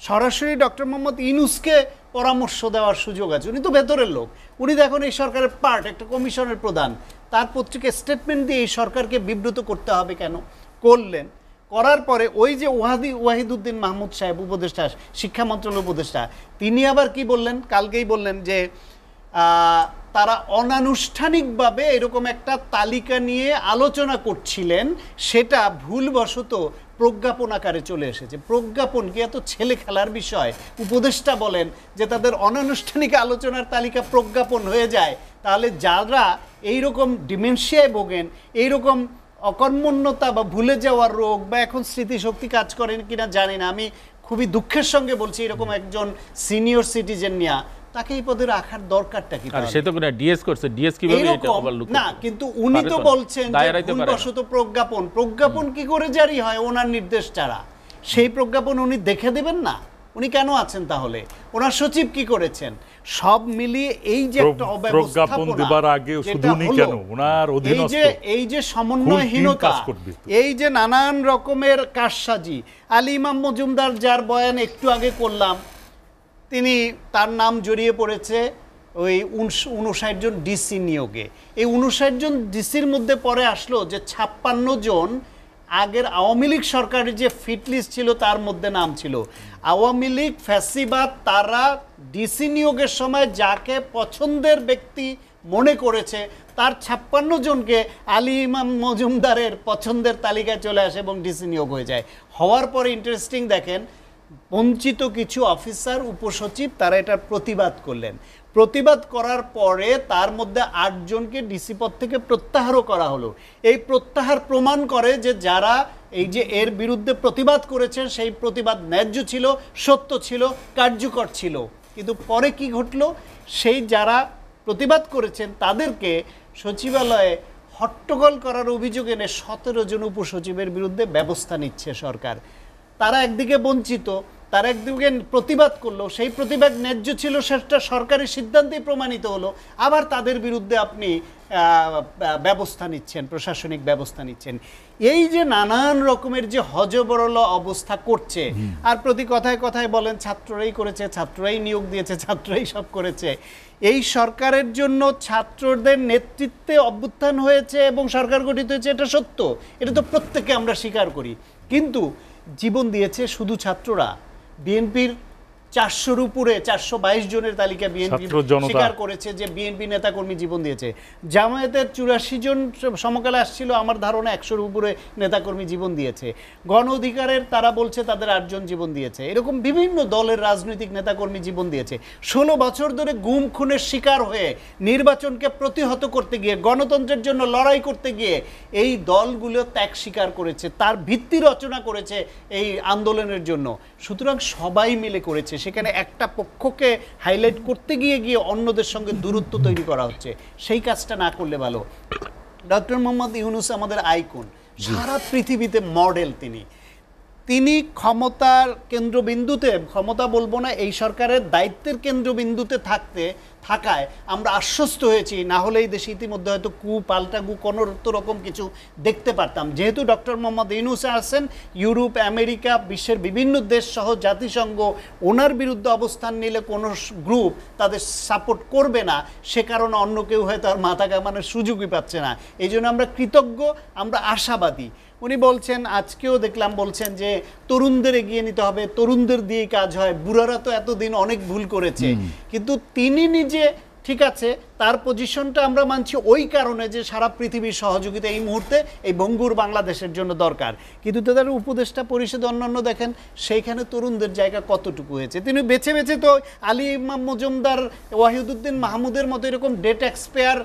সরাসরি ডক্টর মোহাম্মদ ইনুসকে পরামর্শ দেওয়ার সুযোগ আছে উনি তো ভেতরের লোক উনি দেখুন এই সরকারের পার্ট একটা কমিশনের প্রধান তার পত্রিকে স্টেটমেন্ট দিয়ে এই সরকারকে বিব্রত করতে হবে কেন করলেন করার পরে ওই যে ওয়াহাদি ওয়াহিদুদ্দিন মাহমুদ সাহেব উপদেষ্টা শিক্ষা মন্ত্রণালয় উপদেষ্টা তিনি আবার কি বললেন কালকেই বললেন যে তারা অনানুষ্ঠানিকভাবে এরকম একটা তালিকা নিয়ে আলোচনা করছিলেন সেটা ভুলবশত প্রজ্ঞাপন আকারে চলে এসেছে প্রজ্ঞাপন কি এত ছেলে খেলার বিষয় উপদেষ্টা বলেন যে তাদের অনানুষ্ঠানিক আলোচনার তালিকা প্রজ্ঞাপন হয়ে যায় তাহলে যারা এই রকম ডিমেনশিয়ায় ভোগেন এইরকম অকর্মণ্যতা বা ভুলে যাওয়ার রোগ বা এখন স্মৃতিশক্তি কাজ করেন কিনা জানি না আমি খুবই দুঃখের সঙ্গে বলছি এরকম একজন সিনিয়র সিটিজেন নিয়া তাকে এই পদে রাখার দরকারটা কি আর সে তো না ডিএস করছে ডিএস কিভাবে এটা ওভারলুক না কিন্তু উনি তো বলছেন যে প্রজ্ঞাপন প্রজ্ঞাপন কি করে জারি হয় ওনার নির্দেশ ছাড়া সেই প্রজ্ঞাপন উনি দেখে দেবেন না উনি কেন আছেন তাহলে ওনার সচিব কি করেছেন সব মিলিয়ে এই যে প্রজ্ঞাপন দেবার আগে কেন ওনার অধীনস্থ এই যে সমন্বয়হীনতা এই যে নানান রকমের কারসাজি আলী ইমাম মজুমদার যার বয়ান একটু আগে করলাম তিনি তার নাম জড়িয়ে পড়েছে ওই উনষাট জন ডিসি নিয়োগে এই উনষাট জন ডিসির মধ্যে পরে আসলো যে ছাপ্পান্ন জন আগের আওয়ামী লীগ সরকারের যে ফিটলিস্ট ছিল তার মধ্যে নাম ছিল আওয়ামী লীগ ফ্যাসিবাদ তারা ডিসি নিয়োগের সময় যাকে পছন্দের ব্যক্তি মনে করেছে তার ছাপ্পান্ন জনকে আলী ইমাম মজুমদারের পছন্দের তালিকায় চলে আসে এবং ডিসি নিয়োগ হয়ে যায় হওয়ার পরে ইন্টারেস্টিং দেখেন বঞ্চিত কিছু অফিসার উপসচিব তারা এটার প্রতিবাদ করলেন প্রতিবাদ করার পরে তার মধ্যে আটজনকে ডিসি পদ থেকে প্রত্যাহারও করা হলো এই প্রত্যাহার প্রমাণ করে যে যারা এই যে এর বিরুদ্ধে প্রতিবাদ করেছেন সেই প্রতিবাদ ন্যায্য ছিল সত্য ছিল কার্যকর ছিল কিন্তু পরে কি ঘটলো সেই যারা প্রতিবাদ করেছেন তাদেরকে সচিবালয়ে হট্টগোল করার অভিযোগ এনে সতেরো জন উপসচিবের বিরুদ্ধে ব্যবস্থা নিচ্ছে সরকার তারা একদিকে বঞ্চিত তার একদিকে প্রতিবাদ করলো সেই প্রতিবাদ ন্যায্য ছিল সেটা সরকারি সিদ্ধান্তেই প্রমাণিত হলো আবার তাদের বিরুদ্ধে আপনি ব্যবস্থা নিচ্ছেন প্রশাসনিক ব্যবস্থা নিচ্ছেন এই যে নানান রকমের যে হজবরল অবস্থা করছে আর প্রতি কথায় কথায় বলেন ছাত্ররাই করেছে ছাত্ররাই নিয়োগ দিয়েছে ছাত্ররাই সব করেছে এই সরকারের জন্য ছাত্রদের নেতৃত্বে অভ্যুত্থান হয়েছে এবং সরকার গঠিত হয়েছে এটা সত্য এটা তো প্রত্যেকে আমরা স্বীকার করি কিন্তু জীবন দিয়েছে শুধু ছাত্ররা Bien, bien. চারশোর উপরে চারশো বাইশ জনের তালিকা বিএনপি স্বীকার করেছে যে বিএনপি নেতাকর্মী জীবন দিয়েছে জামায়াতের চুরাশি জন সমকালে আসছিল আমার ধারণা একশোর উপরে নেতাকর্মী জীবন দিয়েছে গণ অধিকারের তারা বলছে তাদের আটজন জীবন দিয়েছে এরকম বিভিন্ন দলের রাজনৈতিক নেতাকর্মী জীবন দিয়েছে ষোলো বছর ধরে গুম খুনের শিকার হয়ে নির্বাচনকে প্রতিহত করতে গিয়ে গণতন্ত্রের জন্য লড়াই করতে গিয়ে এই দলগুলো ত্যাগ স্বীকার করেছে তার ভিত্তি রচনা করেছে এই আন্দোলনের জন্য সুতরাং সবাই মিলে করেছে সেখানে একটা পক্ষকে হাইলাইট করতে গিয়ে গিয়ে অন্যদের সঙ্গে দূরত্ব তৈরি করা হচ্ছে সেই কাজটা না করলে ভালো ডক্টর মোহাম্মদ ইউনুস আমাদের আইকন সারা পৃথিবীতে মডেল তিনি তিনি ক্ষমতার কেন্দ্রবিন্দুতে ক্ষমতা বলবো না এই সরকারের দায়িত্বের কেন্দ্রবিন্দুতে থাকতে থাকায় আমরা আশ্বস্ত হয়েছি না হলে এই দেশে ইতিমধ্যে হয়তো কু পাল্টা কু কোনো রকম কিছু দেখতে পারতাম যেহেতু ডক্টর মোহাম্মদ ইউনুসে আসেন ইউরোপ আমেরিকা বিশ্বের বিভিন্ন দেশ সহ জাতিসংঘ ওনার বিরুদ্ধে অবস্থান নিলে কোনো গ্রুপ তাদের সাপোর্ট করবে না সে কারণে অন্য কেউ হয়তো আর মাথা কামানোর সুযোগই পাচ্ছে না এই জন্য আমরা কৃতজ্ঞ আমরা আশাবাদী উনি বলছেন আজকেও দেখলাম বলছেন যে তরুণদের এগিয়ে নিতে হবে তরুণদের দিয়ে কাজ হয় বুড়ারা তো এতদিন অনেক ভুল করেছে কিন্তু তিনি নিজে ঠিক আছে তার পজিশনটা আমরা মানছি ওই কারণে যে সারা পৃথিবীর সহযোগিতা এই মুহূর্তে এই ভঙ্গুর বাংলাদেশের জন্য দরকার কিন্তু তাদের উপদেষ্টা পরিষদ অন্যান্য দেখেন সেইখানে তরুণদের জায়গা কতটুকু হয়েছে তিনি বেছে বেছে তো আলী ইমাম মজুমদার ওয়াহিদুদ্দিন মাহমুদের মতো এরকম ডেট এক্সপেয়ার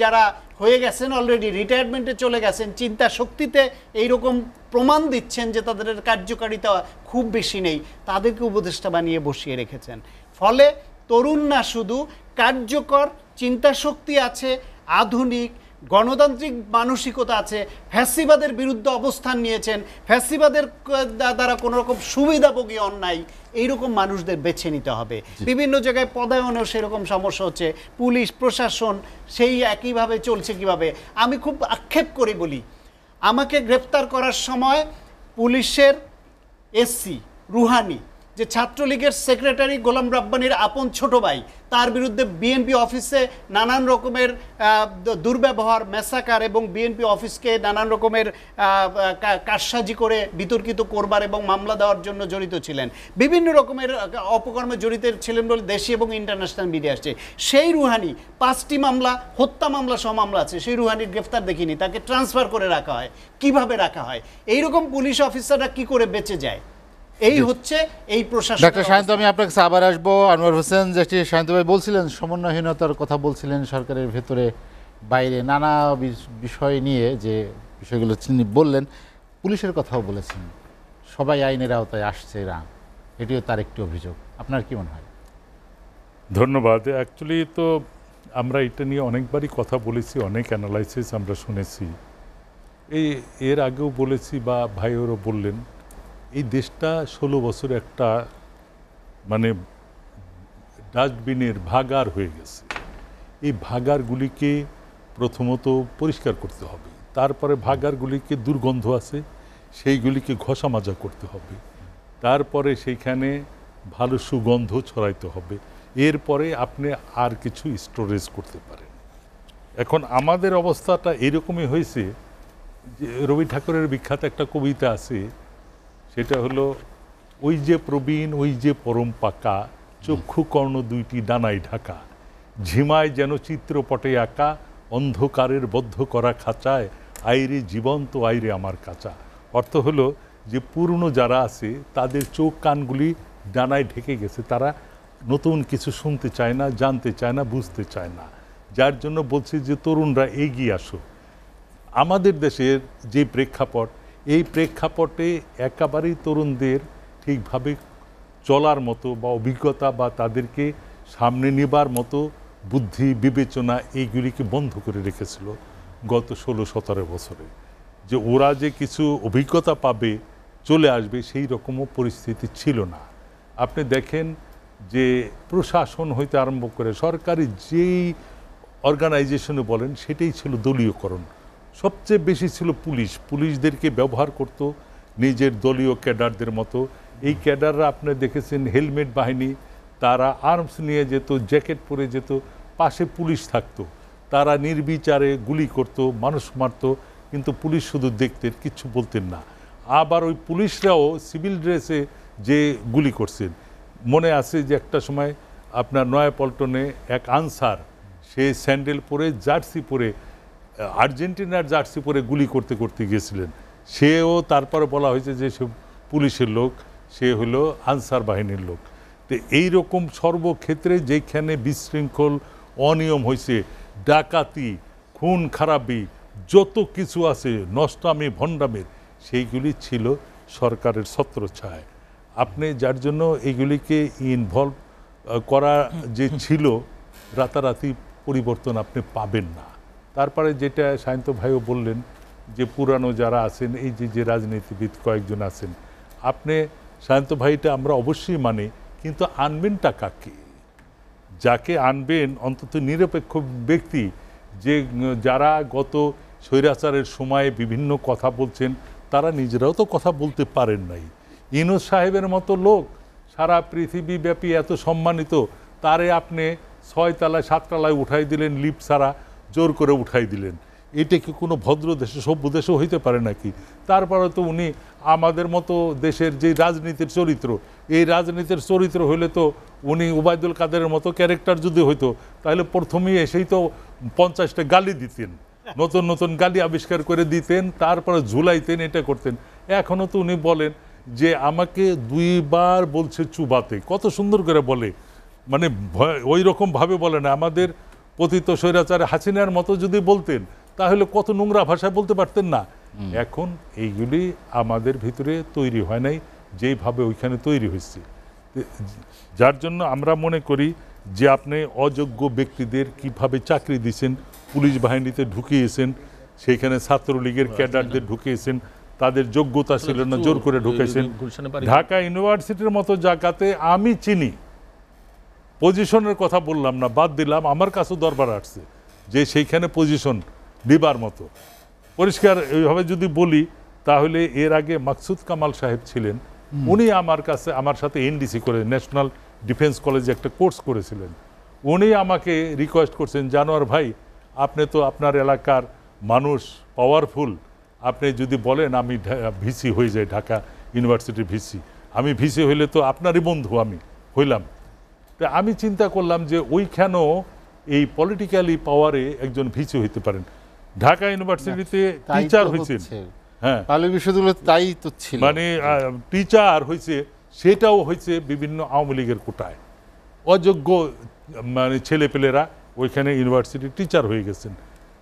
যারা হয়ে গেছেন অলরেডি রিটায়ারমেন্টে চলে গেছেন চিন্তা শক্তিতে এইরকম প্রমাণ দিচ্ছেন যে তাদের কার্যকারিতা খুব বেশি নেই তাদেরকে উপদেষ্টা বানিয়ে বসিয়ে রেখেছেন ফলে তরুণ না শুধু কার্যকর চিন্তাশক্তি আছে আধুনিক গণতান্ত্রিক মানসিকতা আছে ফ্যাসিবাদের বিরুদ্ধে অবস্থান নিয়েছেন ফ্যাসিবাদের দ্বারা কোনো রকম সুবিধাভোগী অন্যায় এইরকম মানুষদের বেছে নিতে হবে বিভিন্ন জায়গায় পদায়নেও সেরকম সমস্যা হচ্ছে পুলিশ প্রশাসন সেই একইভাবে চলছে কিভাবে আমি খুব আক্ষেপ করে বলি আমাকে গ্রেপ্তার করার সময় পুলিশের এসসি রুহানি যে ছাত্রলীগের সেক্রেটারি গোলাম রাব্বানির আপন ছোট ভাই তার বিরুদ্ধে বিএনপি অফিসে নানান রকমের দুর্ব্যবহার মেসাকার এবং বিএনপি অফিসকে নানান রকমের কারসাজি করে বিতর্কিত করবার এবং মামলা দেওয়ার জন্য জড়িত ছিলেন বিভিন্ন রকমের অপকর্মে জড়িত ছিলেন বলে দেশি এবং ইন্টারন্যাশনাল মিডিয়া আসছে সেই রুহানি পাঁচটি মামলা হত্যা মামলা সহ মামলা আছে সেই রুহানির গ্রেফতার দেখিনি তাকে ট্রান্সফার করে রাখা হয় কিভাবে রাখা হয় এইরকম পুলিশ অফিসাররা কি করে বেঁচে যায় এই হচ্ছে এই প্রশাসন ডাক্তার সায়ন্ত আমি আপনাকে আবার আসবো আনোয়ার হোসেন যেটি সায়ন্ত ভাই বলছিলেন সমন্বয়হীনতার কথা বলছিলেন সরকারের ভেতরে বাইরে নানা বিষয় নিয়ে যে বিষয়গুলো তিনি বললেন পুলিশের কথাও বলেছেন সবাই আইনের আওতায় আসছে না এটিও তার একটি অভিযোগ আপনার কি মনে হয় ধন্যবাদ অ্যাকচুয়ালি তো আমরা এটা নিয়ে অনেকবারই কথা বলেছি অনেক অ্যানালাইসিস আমরা শুনেছি এই এর আগেও বলেছি বা ভাইয়েরও বললেন এই দেশটা ষোলো বছর একটা মানে ডাস্টবিনের ভাগার হয়ে গেছে এই ভাগারগুলিকে প্রথমত পরিষ্কার করতে হবে তারপরে ভাগারগুলিকে দুর্গন্ধ আছে সেইগুলিকে ঘষা মাজা করতে হবে তারপরে সেইখানে ভালো সুগন্ধ ছড়াইতে হবে এরপরে আপনি আর কিছু স্টোরেজ করতে পারেন এখন আমাদের অবস্থাটা এরকমই হয়েছে যে রবি ঠাকুরের বিখ্যাত একটা কবিতা আছে সেটা হলো ওই যে প্রবীণ ওই যে পরম পাকা চক্ষুকর্ণ দুইটি ডানায় ঢাকা ঝিমায় যেন চিত্রপটে আঁকা অন্ধকারের বদ্ধ করা খাঁচায় আইরে জীবন্ত আইরে আমার কাঁচা অর্থ হলো যে পুরনো যারা আছে তাদের চোখ কানগুলি ডানায় ঢেকে গেছে তারা নতুন কিছু শুনতে চায় না জানতে চায় না বুঝতে চায় না যার জন্য বলছি যে তরুণরা এগিয়ে আসো আমাদের দেশের যে প্রেক্ষাপট এই প্রেক্ষাপটে একেবারেই তরুণদের ঠিকভাবে চলার মতো বা অভিজ্ঞতা বা তাদেরকে সামনে নেবার মতো বুদ্ধি বিবেচনা এইগুলিকে বন্ধ করে রেখেছিল গত ষোলো সতেরো বছরে যে ওরা যে কিছু অভিজ্ঞতা পাবে চলে আসবে সেই রকমও পরিস্থিতি ছিল না আপনি দেখেন যে প্রশাসন হইতে আরম্ভ করে সরকারি যেই অর্গানাইজেশনে বলেন সেটাই ছিল দলীয়করণ সবচেয়ে বেশি ছিল পুলিশ পুলিশদেরকে ব্যবহার করত নিজের দলীয় ক্যাডারদের মতো এই ক্যাডাররা আপনি দেখেছেন হেলমেট বাহিনী তারা আর্মস নিয়ে যেত জ্যাকেট পরে যেত পাশে পুলিশ থাকত তারা নির্বিচারে গুলি করত মানুষ মারত কিন্তু পুলিশ শুধু দেখতেন কিচ্ছু বলতেন না আবার ওই পুলিশরাও সিভিল ড্রেসে যে গুলি করছেন মনে আছে যে একটা সময় আপনার নয়াপল্টনে এক আনসার সে স্যান্ডেল পরে জার্সি পরে আর্জেন্টিনার জার্সি পরে গুলি করতে করতে গিয়েছিলেন সেও তারপরে বলা হয়েছে যে সে পুলিশের লোক সে হলো আনসার বাহিনীর লোক তো এইরকম সর্বক্ষেত্রে যেখানে বিশৃঙ্খল অনিয়ম হয়েছে ডাকাতি খুন খারাপি যত কিছু আছে নষ্টামি ভণ্ডামের সেইগুলি ছিল সরকারের ছায় আপনি যার জন্য এইগুলিকে ইনভলভ করা যে ছিল রাতারাতি পরিবর্তন আপনি পাবেন না তারপরে যেটা সায়ন্ত ভাইও বললেন যে পুরানো যারা আছেন এই যে যে রাজনীতিবিদ কয়েকজন আছেন আপনি সায়ন্ত ভাইটা আমরা অবশ্যই মানি কিন্তু আনবেনটা কাকে যাকে আনবেন অন্তত নিরপেক্ষ ব্যক্তি যে যারা গত স্বৈরাচারের সময়ে বিভিন্ন কথা বলছেন তারা নিজেরাও তো কথা বলতে পারেন নাই ইনোজ সাহেবের মতো লোক সারা পৃথিবীব্যাপী এত সম্মানিত তারে আপনি ছয়তলায় সাততলায় উঠাই দিলেন লিপ ছাড়া জোর করে উঠাই দিলেন এটা কি কোনো ভদ্র দেশে সভ্য দেশে হইতে পারে নাকি তারপরে তো উনি আমাদের মতো দেশের যে রাজনীতির চরিত্র এই রাজনীতির চরিত্র হইলে তো উনি উবায়দুল কাদের মতো ক্যারেক্টার যদি হইতো তাহলে প্রথমেই এসেই তো পঞ্চাশটা গালি দিতেন নতুন নতুন গালি আবিষ্কার করে দিতেন তারপরে ঝুলাইতেন এটা করতেন এখনও তো উনি বলেন যে আমাকে দুইবার বলছে চুবাতে কত সুন্দর করে বলে মানে ওই রকমভাবে বলে না আমাদের পতিত স্বৈরাচার হাসিনার মতো যদি বলতেন তাহলে কত নোংরা ভাষায় বলতে পারতেন না এখন এইগুলি আমাদের ভিতরে তৈরি হয় নাই যেইভাবে ওইখানে তৈরি হয়েছে যার জন্য আমরা মনে করি যে আপনি অযোগ্য ব্যক্তিদের কিভাবে চাকরি দিয়েছেন পুলিশ বাহিনীতে ঢুকিয়েছেন সেইখানে ছাত্রলীগের ক্যাডারদের ঢুকিয়েছেন তাদের যোগ্যতা ছিল না জোর করে ঢুকেছেন ঢাকা ইউনিভার্সিটির মতো জায়গাতে আমি চিনি পজিশনের কথা বললাম না বাদ দিলাম আমার কাছেও দরবার আসছে যে সেইখানে পজিশন দিবার মতো পরিষ্কার এইভাবে যদি বলি তাহলে এর আগে মাকসুদ কামাল সাহেব ছিলেন উনি আমার কাছে আমার সাথে এনডিসি করে ন্যাশনাল ডিফেন্স কলেজে একটা কোর্স করেছিলেন উনি আমাকে রিকোয়েস্ট করছেন জানোয়ার ভাই আপনি তো আপনার এলাকার মানুষ পাওয়ারফুল আপনি যদি বলেন আমি ভিসি হয়ে যাই ঢাকা ইউনিভার্সিটির ভিসি আমি ভিসি হইলে তো আপনারই বন্ধু আমি হইলাম তা আমি চিন্তা করলাম যে ওইখানেও এই পলিটিক্যালি পাওয়ারে একজন ভিচু হইতে পারেন ঢাকা ইউনিভার্সিটিতে টিচার হয়েছেন হ্যাঁ তাই তো মানে টিচার হয়েছে সেটাও হয়েছে বিভিন্ন আওয়ামী লীগের কোটায় অযোগ্য মানে ছেলেপেলেরা ওইখানে ইউনিভার্সিটির টিচার হয়ে গেছেন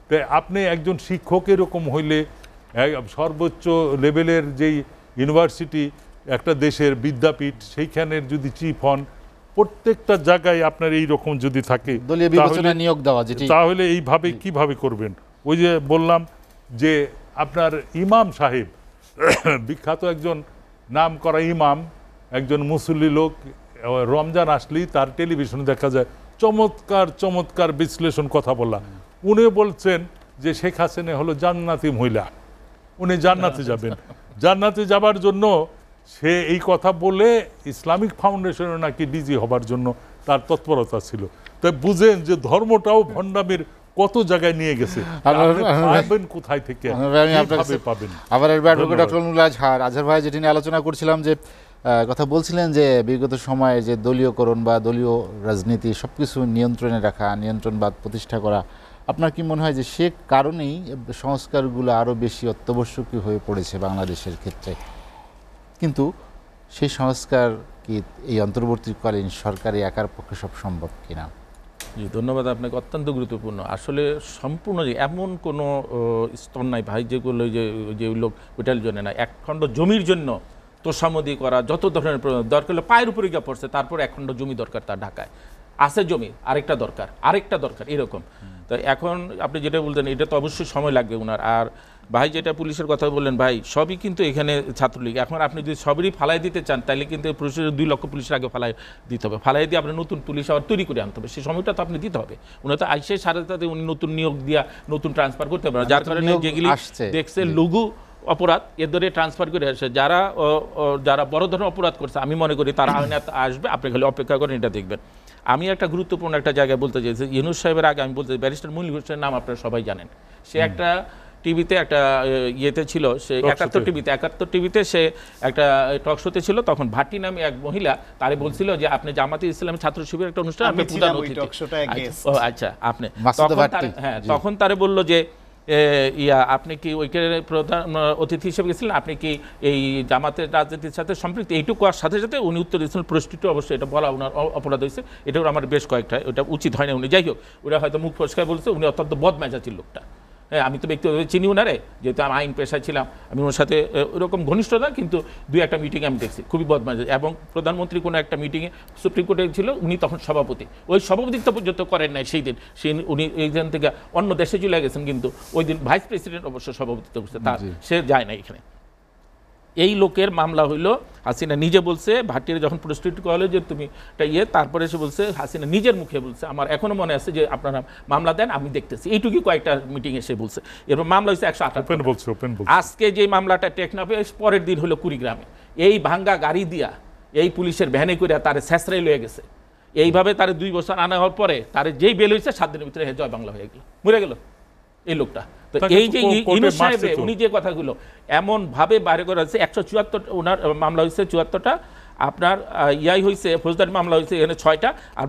তাই আপনি একজন শিক্ষক এরকম হইলে সর্বোচ্চ লেভেলের যেই ইউনিভার্সিটি একটা দেশের বিদ্যাপীঠ সেইখানের যদি চিফ হন প্রত্যেকটা জায়গায় আপনার এই রকম যদি থাকে নিয়োগ দেওয়া যেটি তাহলে এইভাবে কিভাবে করবেন ওই যে বললাম যে আপনার ইমাম সাহেব বিখ্যাত একজন নাম করা ইমাম একজন মুসল্লি লোক রমজান আসলেই তার টেলিভিশনে দেখা যায় চমৎকার চমৎকার বিশ্লেষণ কথা বললাম উনি বলছেন যে শেখ হাসিনা হলো জান্নাতি মহিলা উনি জান্নাতে যাবেন জান্নাতে যাবার জন্য সে এই কথা বলে ইসলামিক ফাউন্ডেশনে নাকি ডিজি হবার জন্য তার তৎপরতা ছিল তাই বুঝেন যে ধর্মটাও ভণ্ডামির কত জায়গায় নিয়ে গেছে কোথায় থেকে পাবেন আবার ডক্টর আজহার আজহার ভাই যেটি নিয়ে আলোচনা করছিলাম যে কথা বলছিলেন যে বিগত সময়ে যে দলীয়করণ বা দলীয় রাজনীতি সব কিছু নিয়ন্ত্রণে রাখা নিয়ন্ত্রণবাদ প্রতিষ্ঠা করা আপনার কি মনে হয় যে সে কারণেই সংস্কারগুলো আরও বেশি অত্যাবশ্যকীয় হয়ে পড়েছে বাংলাদেশের ক্ষেত্রে কিন্তু সেই সংস্কার কি এই অন্তর্বর্তীকালীন সরকারি একার পক্ষে সব সম্ভব কিনা জি ধন্যবাদ আপনাকে অত্যন্ত গুরুত্বপূর্ণ আসলে সম্পূর্ণ যে এমন কোনো স্তর নাই ভাই যেগুলো যে যে লোক ওইটার জন্য না একখণ্ড জমির জন্য তোষামদি করা যত ধরনের দরকার হলে পায়ের উপরে গিয়ে পড়ছে তারপর একখণ্ড জমি দরকার তার ঢাকায় আছে জমি আরেকটা দরকার আরেকটা দরকার এরকম তো এখন আপনি যেটা বলতেন এটা তো অবশ্যই সময় লাগবে ওনার আর ভাই যেটা পুলিশের কথা বললেন ভাই সবই কিন্তু এখানে ছাত্রলীগ এখন আপনি যদি সবই ফালাই দিতে চান তাহলে কিন্তু পুলিশের দুই লক্ষ পুলিশের আগে ফালাই দিতে হবে ফালাই দিয়ে আপনি নতুন পুলিশ আবার তৈরি করে আনতে হবে সেই সময়টা তো আপনি দিতে হবে উনি তো আইসে সাড়ে সাথে উনি নতুন নিয়োগ দিয়া নতুন ট্রান্সফার করতে পারেন যার কারণে যেগুলি দেখছে লঘু অপরাধ এর ধরে ট্রান্সফার করে আসে যারা যারা বড় ধরনের অপরাধ করছে আমি মনে করি তারা আইনে আসবে আপনি খালি অপেক্ষা করেন এটা দেখবেন আমি একটা গুরুত্বপূর্ণ একটা জায়গায় বলতে চাইছি ইনুস সাহেবের আগে আমি বলতে চাই ব্যারিস্টার মুনি হোসেনের নাম আপনারা সবাই জানেন সে একটা টিভিতে একটা ইয়েতে ছিল সে একাত্তর টিভিতে একাত্তর টিভিতে সে একটা টক শোতে ছিল তখন ভাটি নামে এক মহিলা তারে বলছিল যে আপনি জামাতে ইসলাম ছাত্র শিবিরের একটা অনুষ্ঠান আপনি প্রধান অতিথি আচ্ছা, আচ্ছা আপনি হ্যাঁ তখন তারে বলল যে ইয়া আপনি কি ওইখানে প্রধান অতিথি হিসেবে গেছিলেন আপনি কি এই জামাতের রাজনীতির সাথে সম্পৃক্ত এইটুকু আর সাথে সাথে উনি উত্তর দিয়েছিলেন প্রস্তুত অবশ্যই এটা বলা ওনার অপরাধ হয়েছে এটাও আমার বেশ কয়েকটা ওটা উচিত হয়নি উনি যাই হোক ওরা হয়তো মুখ পরিষ্কার বলছে উনি অত্যন্ত বদমেজাজির লোকটা হ্যাঁ আমি তো ব্যক্তিগত চিনিও না রে যেহেতু আমি আইন পেশায় ছিলাম আমি ওর সাথে ওরকম ঘনিষ্ঠতা কিন্তু দুই একটা মিটিংয়ে আমি দেখছি খুবই বদমাজ এবং প্রধানমন্ত্রী কোনো একটা মিটিংয়ে সুপ্রিম কোর্টে ছিল উনি তখন সভাপতি ওই সভাপতিত্ব পর্যন্ত করেন নাই সেই দিন সেই উনি এইখান থেকে অন্য দেশে চলে গেছেন কিন্তু ওই দিন ভাইস প্রেসিডেন্ট অবশ্য সভাপতিত্ব করছে তা সে যায় না এখানে এই লোকের মামলা হইলো হাসিনা নিজে বলছে ভাটির যখন প্রস্তুতি হলো যে তুমি এটা ইয়ে তারপরে সে বলছে হাসিনা নিজের মুখে বলছে আমার এখনও মনে আছে যে আপনারা মামলা দেন আমি দেখতেছি এইটুকুই কয়েকটা মিটিংয়ে সে বলছে এরপর মামলা হয়েছে একশো আটাত্তর বলছে আজকে যে মামলাটা টেকনাফে পরের দিন হলো কুড়িগ্রামে এই ভাঙ্গা গাড়ি দিয়া এই পুলিশের ভ্যানে করিয়া তার শেষরাই লয়ে গেছে এইভাবে তার দুই বছর আনা হওয়ার পরে তার যেই বেল হয়েছে সাত দিনের ভিতরে জয় বাংলা হয়ে গেল মরে গেল এই লোকটা এমন ভাবে একশো চুয়াত্তর মামলা হয়েছে আপনার হয়েছে মামলা হয়েছে এখানে ছয়টা আর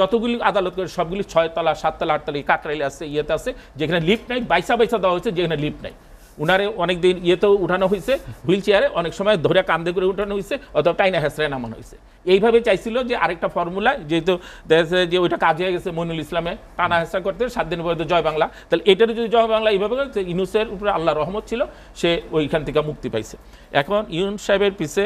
যতগুলি আদালত করে সাততলা ইয়েতে আছে যেখানে লিফ্ট নাই বাইসা বাইসা দেওয়া হয়েছে যেখানে লিফ্ট নাই উনারে অনেক দিন ইয়েতেও উঠানো হয়েছে হুইল চেয়ারে অনেক সময় ধরে কান্দে করে উঠানো হয়েছে অথবা টাইনা হেসরায় নামানো হয়েছে এইভাবে চাইছিল যে আরেকটা ফর্মুলা যেহেতু দেখা যে ওইটা কাজে হয়ে গেছে মইনুল ইসলামে টানা হেসরা করতে সাত দিন পর্যন্ত জয় বাংলা তাহলে এটারও যদি জয় বাংলা এইভাবে ইউনুসের উপরে আল্লাহ রহমত ছিল সে ওইখান থেকে মুক্তি পাইছে এখন ইউনুস সাহেবের পিছে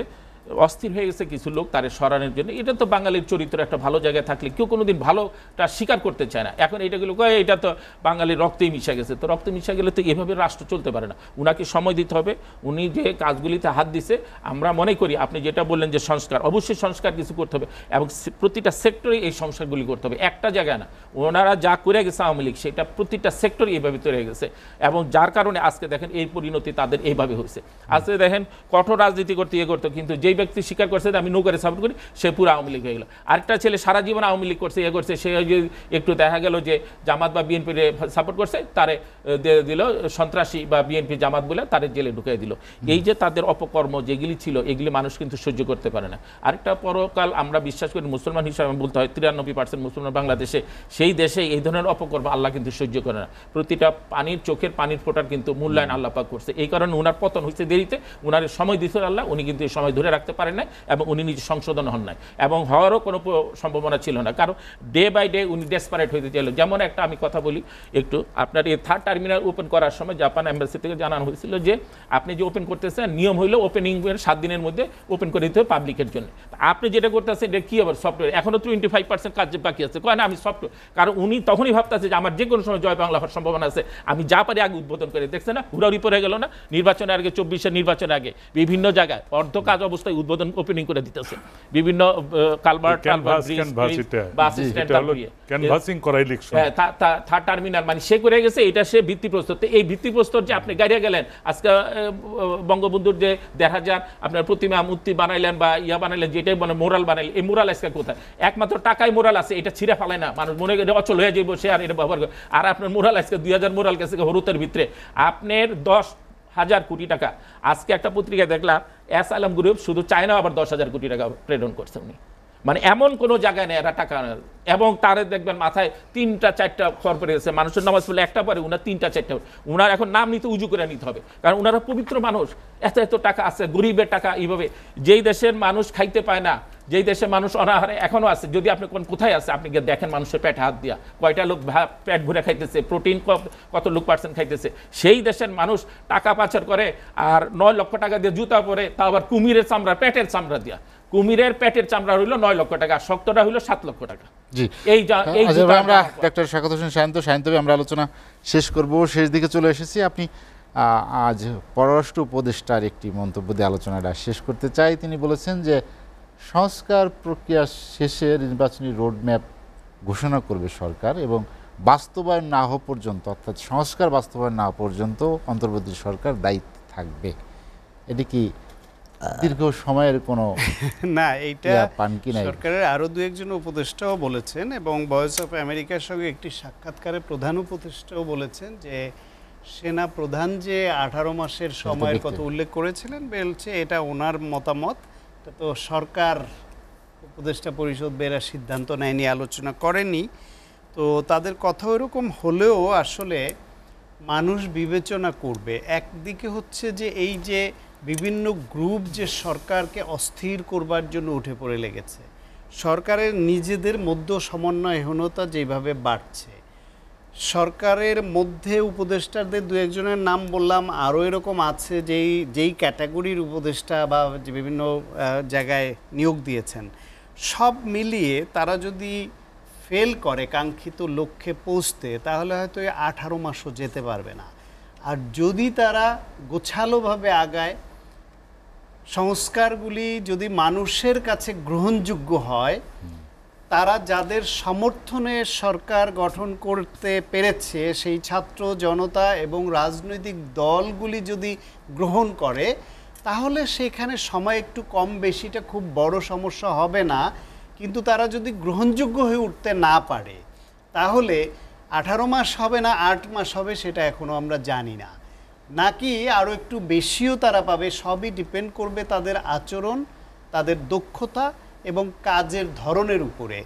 অস্থির হয়ে গেছে কিছু লোক তারে সরানোর জন্য এটা তো বাঙালির চরিত্র একটা ভালো জায়গায় থাকলে কেউ কোনোদিন ভালোটা স্বীকার করতে চায় না এখন এইটাগুলো কয় এটা তো বাঙালির রক্তেই মিশা গেছে তো রক্তে মিশা গেলে তো এভাবে রাষ্ট্র চলতে পারে না উনাকে সময় দিতে হবে উনি যে কাজগুলিতে হাত দিছে আমরা মনে করি আপনি যেটা বললেন যে সংস্কার অবশ্যই সংস্কার কিছু করতে হবে এবং প্রতিটা সেক্টরে এই সংস্কারগুলি করতে হবে একটা জায়গায় না ওনারা যা করে গেছে আওয়ামী লীগ সেটা প্রতিটা সেক্টরে এইভাবে তৈরি গেছে এবং যার কারণে আজকে দেখেন এই পরিণতি তাদের এইভাবে হয়েছে আজকে দেখেন কঠোর রাজনীতি করতে ইয়ে করতো কিন্তু যেই ব্যক্তি স্বীকার করছে যে আমি নৌকারে সাপোর্ট করি সে পুরো আওয়ামী লীগ হয়ে গেল আরেকটা ছেলে সারা জীবন আওয়ামী লীগ করছে ইয়ে করছে সে একটু দেখা গেল যে জামাত বা বিএনপি সাপোর্ট করছে তারে দিল সন্ত্রাসী বা বিএনপি জামাত বলে তারে জেলে ঢুকিয়ে দিল এই যে তাদের অপকর্ম যেগুলি ছিল এগুলি মানুষ কিন্তু সহ্য করতে পারে না আরেকটা পরকাল আমরা বিশ্বাস করি মুসলমান হিসাবে বলতে হয় তিরানব্বই পার্সেন্ট মুসলমান বাংলাদেশে সেই দেশে এই ধরনের অপকর্ম আল্লাহ কিন্তু সহ্য করে না প্রতিটা পানির চোখের পানির ফোটার কিন্তু মূল্যায়ন আল্লাপাক করছে এই কারণে ওনার পতন হয়েছে দেরিতে ওনার সময় দিতে আল্লাহ উনি কিন্তু এই সময় ধরে রাখেন রাখতে পারেন নাই এবং উনি নিজে সংশোধন হন নাই এবং হওয়ারও কোনো সম্ভাবনা ছিল না কারণ ডে বাই ডে উনি ডেসপারেট হইতে চাইল যেমন একটা আমি কথা বলি একটু আপনার এই থার্ড টার্মিনাল ওপেন করার সময় জাপান অ্যাম্বাসি থেকে জানানো হয়েছিল যে আপনি যে ওপেন করতেছেন নিয়ম হইলো ওপেনিংয়ের সাত দিনের মধ্যে ওপেন করে দিতে হবে পাবলিকের জন্য আপনি যেটা করতেছেন এটা কী হবে সফটওয়্যার এখনও টোয়েন্টি ফাইভ পার্সেন্ট কাজ বাকি আছে কয় না আমি সফটওয়্যার কারণ উনি তখনই ভাবতেছে যে আমার যে কোনো সময় জয় বাংলা হওয়ার সম্ভাবনা আছে আমি যা পারি আগে উদ্বোধন করে দেখছে না হুড়াহুড়ি পরে গেল না নির্বাচনের আগে চব্বিশের নির্বাচনের আগে বিভিন্ন জায়গায় অর্ধ কাজ অবস্থায় রাস্তায় উদ্বোধন ওপেনিং করে দিতেছে বিভিন্ন কালভার্ট থার্ড টার্মিনাল হ্যাঁ, মানে সে করে গেছে এটা সে ভিত্তিপ্রস্তর এই ভিত্তিপ্রস্তর যে আপনি গাড়িয়া গেলেন আজকে বঙ্গবন্ধুর যে দেখা যান আপনার প্রতিমা মূর্তি বানাইলেন বা ইয়া বানাইলেন যেটাই মানে মোরাল বানাইলেন এই মোরাল আজকে কোথায় একমাত্র টাকায় মোরাল আছে এটা ছিঁড়ে ফালায় না মানুষ মনে করে অচল হয়ে যাবো সে আর এটা ব্যবহার করে আর আপনার মোরাল আজকে দুই হাজার মোরাল গেছে হরুতের ভিতরে আপনার দশ হাজার কোটি টাকা আজকে একটা পত্রিকা দেখলাম এস আলম গ্রুপ শুধু চায়না আবার দশ হাজার কোটি টাকা প্রেরণ করছে উনি মানে এমন কোনো জায়গায় নেই এরা টাকা এবং তারা দেখবেন মাথায় তিনটা চারটা খর পড়ে গেছে মানুষের নামাজ পড়লে একটা পরে উনার তিনটা চারটা উনার এখন নাম নিতে উজু করে নিতে হবে কারণ উনারা পবিত্র মানুষ এত এত টাকা আছে গরিবের টাকা এইভাবে যেই দেশের মানুষ খাইতে পায় না যেই দেশে মানুষ অনাহারে এখনও আছে যদি আপনি কোন কোথায় আছে আপনি গিয়ে দেখেন মানুষের পেট হাত দিয়া কয়টা লোক পেট ভরে খাইতেছে প্রোটিন কত লোক পার্সেন্ট খাইতেছে সেই দেশের মানুষ টাকা পাচার করে আর নয় লক্ষ টাকা দিয়ে জুতা পরে তা আবার কুমিরের চামড়া পেটের চামড়া দিয়া কুমিরের পেটের চামড়া হইলো নয় লক্ষ টাকা শক্তটা হইলো সাত লক্ষ টাকা জি এই আচ্ছা আমরা ডক্টর স্বাগত হোসেন সায়ন্ত সায়ন্তবে আমরা আলোচনা শেষ করব শেষ দিকে চলে এসেছি আপনি আজ পররাষ্ট্র উপদেষ্টার একটি মন্তব্য দিয়ে আলোচনাটা শেষ করতে চাই তিনি বলেছেন যে সংস্কার প্রক্রিয়া শেষে নির্বাচনী রোডম্যাপ ঘোষণা করবে সরকার এবং বাস্তবায়ন না হওয়া পর্যন্ত অর্থাৎ সংস্কার বাস্তবায়ন না পর্যন্ত অন্তর্বর্তী সরকার দায়িত্ব থাকবে এটি কি দীর্ঘ সময়ের কোনো না এইটা সরকারের আরও দু একজন উপদেষ্টাও বলেছেন এবং ভয়েস অফ আমেরিকার সঙ্গে একটি সাক্ষাৎকারে প্রধান উপদেষ্টাও বলেছেন যে সেনা প্রধান যে আঠারো মাসের সময়ের কথা উল্লেখ করেছিলেন বলছে এটা ওনার মতামত এটা তো সরকার উপদেষ্টা পরিষদ বেরা সিদ্ধান্ত নেয়নি আলোচনা করেনি তো তাদের কথা ওরকম হলেও আসলে মানুষ বিবেচনা করবে একদিকে হচ্ছে যে এই যে বিভিন্ন গ্রুপ যে সরকারকে অস্থির করবার জন্য উঠে পড়ে লেগেছে সরকারের নিজেদের মধ্য সমন্বয় যেভাবে বাড়ছে সরকারের মধ্যে উপদেষ্টাদের দু একজনের নাম বললাম আরও এরকম আছে যেই যেই ক্যাটাগরির উপদেষ্টা বা বিভিন্ন জায়গায় নিয়োগ দিয়েছেন সব মিলিয়ে তারা যদি ফেল করে কাঙ্ক্ষিত লক্ষ্যে পৌঁছতে তাহলে হয়তো এই আঠারো মাসও যেতে পারবে না আর যদি তারা গোছালোভাবে আগায় সংস্কারগুলি যদি মানুষের কাছে গ্রহণযোগ্য হয় তারা যাদের সমর্থনে সরকার গঠন করতে পেরেছে সেই ছাত্র জনতা এবং রাজনৈতিক দলগুলি যদি গ্রহণ করে তাহলে সেখানে সময় একটু কম বেশিটা খুব বড় সমস্যা হবে না কিন্তু তারা যদি গ্রহণযোগ্য হয়ে উঠতে না পারে তাহলে আঠারো মাস হবে না আট মাস হবে সেটা এখনও আমরা জানি না নাকি আরও একটু বেশিও তারা পাবে সবই ডিপেন্ড করবে তাদের আচরণ তাদের দক্ষতা এবং কাজের ধরনের উপরে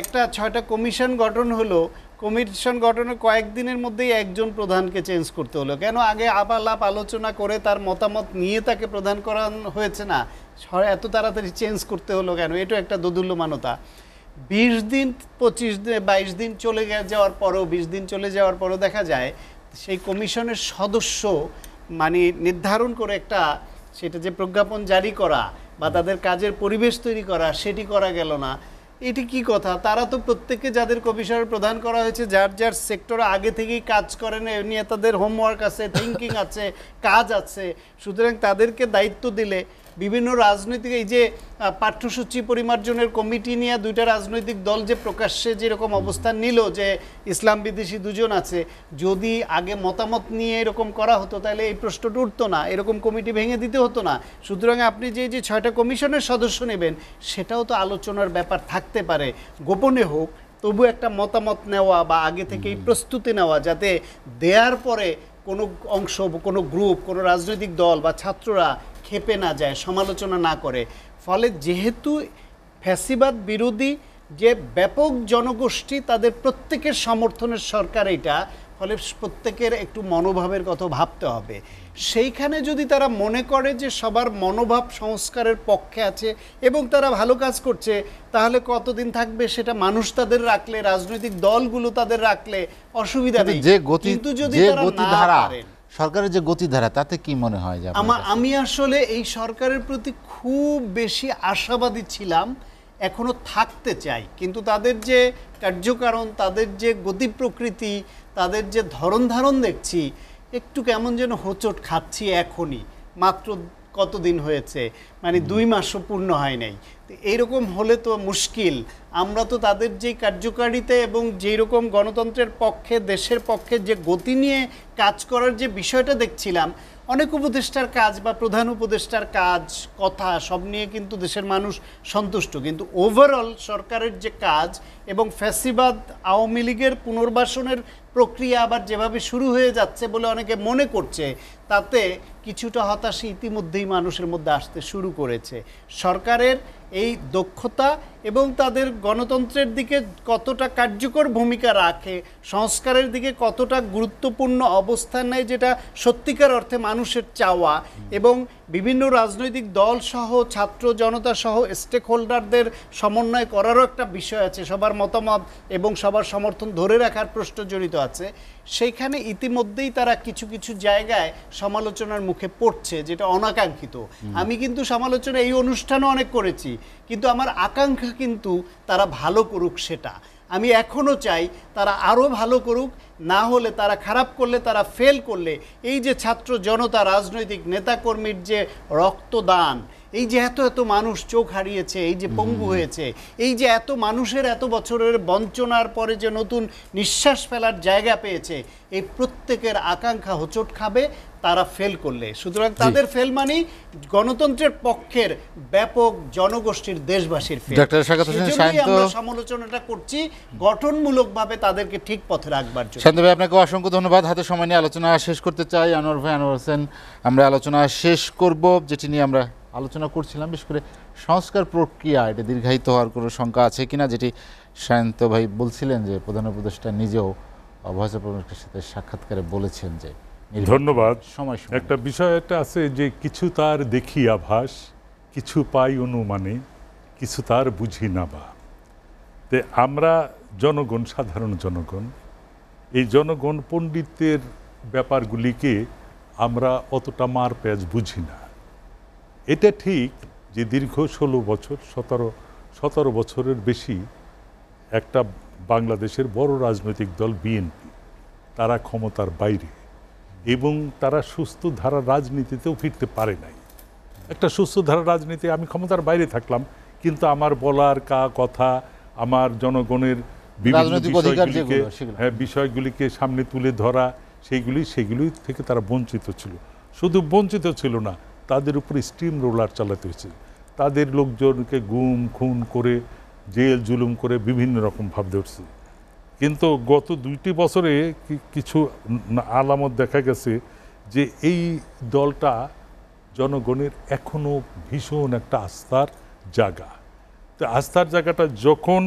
একটা ছয়টা কমিশন গঠন হলো কমিশন গঠনের কয়েকদিনের মধ্যেই একজন প্রধানকে চেঞ্জ করতে হলো কেন আগে আপালাপ আলোচনা করে তার মতামত নিয়ে তাকে প্রধান করা হয়েছে না এত তাড়াতাড়ি চেঞ্জ করতে হলো কেন এটা একটা দোদুল্যমানতা বিশ দিন পঁচিশ দিন বাইশ দিন চলে যাওয়ার পরও বিশ দিন চলে যাওয়ার পরও দেখা যায় সেই কমিশনের সদস্য মানে নির্ধারণ করে একটা সেটা যে প্রজ্ঞাপন জারি করা বা তাদের কাজের পরিবেশ তৈরি করা সেটি করা গেল না এটি কি কথা তারা তো প্রত্যেককে যাদের কমিশনার প্রদান করা হয়েছে যার যার সেক্টরে আগে থেকেই কাজ করেন না নিয়ে তাদের হোমওয়ার্ক আছে থিঙ্কিং আছে কাজ আছে সুতরাং তাদেরকে দায়িত্ব দিলে বিভিন্ন রাজনৈতিক এই যে পাঠ্যসূচি পরিমার্জনের কমিটি নিয়ে দুইটা রাজনৈতিক দল যে প্রকাশ্যে যেরকম অবস্থান নিল যে ইসলাম বিদেশি দুজন আছে যদি আগে মতামত নিয়ে এরকম করা হতো তাহলে এই প্রশ্নটা উঠতো না এরকম কমিটি ভেঙে দিতে হতো না সুতরাং আপনি যে যে ছয়টা কমিশনের সদস্য নেবেন সেটাও তো আলোচনার ব্যাপার থাকতে পারে গোপনে হোক তবু একটা মতামত নেওয়া বা আগে থেকেই প্রস্তুতি নেওয়া যাতে দেওয়ার পরে কোনো অংশ কোনো গ্রুপ কোনো রাজনৈতিক দল বা ছাত্ররা খেপে না যায় সমালোচনা না করে ফলে যেহেতু ফ্যাসিবাদ বিরোধী যে ব্যাপক জনগোষ্ঠী তাদের প্রত্যেকের সমর্থনের সরকার এটা ফলে প্রত্যেকের একটু মনোভাবের কথা ভাবতে হবে সেইখানে যদি তারা মনে করে যে সবার মনোভাব সংস্কারের পক্ষে আছে এবং তারা ভালো কাজ করছে তাহলে কতদিন থাকবে সেটা মানুষ তাদের রাখলে রাজনৈতিক দলগুলো তাদের রাখলে অসুবিধা নেই কিন্তু যদি তারা না পারেন সরকারের যে গতিধারা তাতে কি মনে হয় যে আমার আমি আসলে এই সরকারের প্রতি খুব বেশি আশাবাদী ছিলাম এখনো থাকতে চাই কিন্তু তাদের যে কার্যকারণ তাদের যে গতি প্রকৃতি তাদের যে ধরন ধারণ দেখছি একটু কেমন যেন হোঁচট খাচ্ছি এখনই মাত্র কতদিন হয়েছে মানে দুই মাসও পূর্ণ হয় নাই এইরকম হলে তো মুশকিল আমরা তো তাদের যে কার্যকারিতা এবং যেই রকম গণতন্ত্রের পক্ষে দেশের পক্ষে যে গতি নিয়ে কাজ করার যে বিষয়টা দেখছিলাম অনেক উপদেষ্টার কাজ বা প্রধান উপদেষ্টার কাজ কথা সব নিয়ে কিন্তু দেশের মানুষ সন্তুষ্ট কিন্তু ওভারঅল সরকারের যে কাজ এবং ফ্যাসিবাদ আওয়ামী লীগের পুনর্বাসনের প্রক্রিয়া আবার যেভাবে শুরু হয়ে যাচ্ছে বলে অনেকে মনে করছে তাতে কিছুটা হতাশা ইতিমধ্যেই মানুষের মধ্যে আসতে শুরু করেছে সরকারের এই দক্ষতা এবং তাদের গণতন্ত্রের দিকে কতটা কার্যকর ভূমিকা রাখে সংস্কারের দিকে কতটা গুরুত্বপূর্ণ অবস্থান নেয় যেটা সত্যিকার অর্থে মানুষের চাওয়া এবং বিভিন্ন রাজনৈতিক দল সহ ছাত্র জনতা সহ স্টেক হোল্ডারদের সমন্বয় করারও একটা বিষয় আছে সবার মতামত এবং সবার সমর্থন ধরে রাখার প্রশ্ন জড়িত আছে সেইখানে ইতিমধ্যেই তারা কিছু কিছু জায়গায় সমালোচনার মুখে পড়ছে যেটা অনাকাঙ্ক্ষিত আমি কিন্তু সমালোচনা এই অনুষ্ঠানও অনেক করেছি কিন্তু আমার আকাঙ্ক্ষা কিন্তু তারা ভালো করুক সেটা আমি এখনও চাই তারা আরও ভালো করুক না হলে তারা খারাপ করলে তারা ফেল করলে এই যে ছাত্র জনতা রাজনৈতিক নেতাকর্মীর যে রক্তদান এই যে এত এত মানুষ চোখ হারিয়েছে এই যে পঙ্গু হয়েছে এই যে এত মানুষের এত বছরের বঞ্চনার পরে যে নতুন নিঃশ্বাস ফেলার জায়গা পেয়েছে এই প্রত্যেকের আকাঙ্ক্ষা হোঁচট খাবে তারা ফেল করলে সুতরাং তাদের ফেল মানে গণতন্ত্রের পক্ষের ব্যাপক জনগোষ্ঠীর দেশবাসীর সমালোচনাটা করছি গঠনমূলকভাবে তাদেরকে ঠিক পথে রাখবার জন্য আপনাকে অসংখ্য ধন্যবাদ হাতে সময় নিয়ে আলোচনা শেষ করতে চাই আনোয়ার ভাই আনোয়ার হোসেন আমরা আলোচনা শেষ করব যেটি নিয়ে আমরা আলোচনা করছিলাম বিশেষ করে সংস্কার প্রক্রিয়া এটা দীর্ঘায়িত হওয়ার কোনো শঙ্কা আছে কিনা যেটি সায়ন্ত ভাই বলছিলেন যে প্রধান উপদেষ্টা নিজেও ভয়েস প্রমুখের সাথে সাক্ষাৎকারে বলেছেন যে ধন্যবাদ সময় একটা বিষয় একটা আছে যে কিছু তার দেখি আভাস কিছু পাই অনুমানে কিছু তার বুঝি না বা তে আমরা জনগণ সাধারণ জনগণ এই জনগণ পণ্ডিতের ব্যাপারগুলিকে আমরা অতটা মারপ্যাচ বুঝি না এটা ঠিক যে দীর্ঘ ষোলো বছর সতেরো সতেরো বছরের বেশি একটা বাংলাদেশের বড় রাজনৈতিক দল বিএনপি তারা ক্ষমতার বাইরে এবং তারা সুস্থ ধারা রাজনীতিতেও ফিরতে পারে নাই একটা সুস্থ ধারা রাজনীতি আমি ক্ষমতার বাইরে থাকলাম কিন্তু আমার বলার কা কথা আমার জনগণের হ্যাঁ বিষয়গুলিকে সামনে তুলে ধরা সেইগুলি সেগুলি থেকে তারা বঞ্চিত ছিল শুধু বঞ্চিত ছিল না তাদের উপরে স্টিম রোলার চালাতে হয়েছে তাদের লোকজনকে গুম খুন করে জেল জুলুম করে বিভিন্ন রকম ভাব ধরছে কিন্তু গত দুইটি বছরে কিছু আলামত দেখা গেছে যে এই দলটা জনগণের এখনও ভীষণ একটা আস্থার জায়গা তো আস্থার জায়গাটা যখন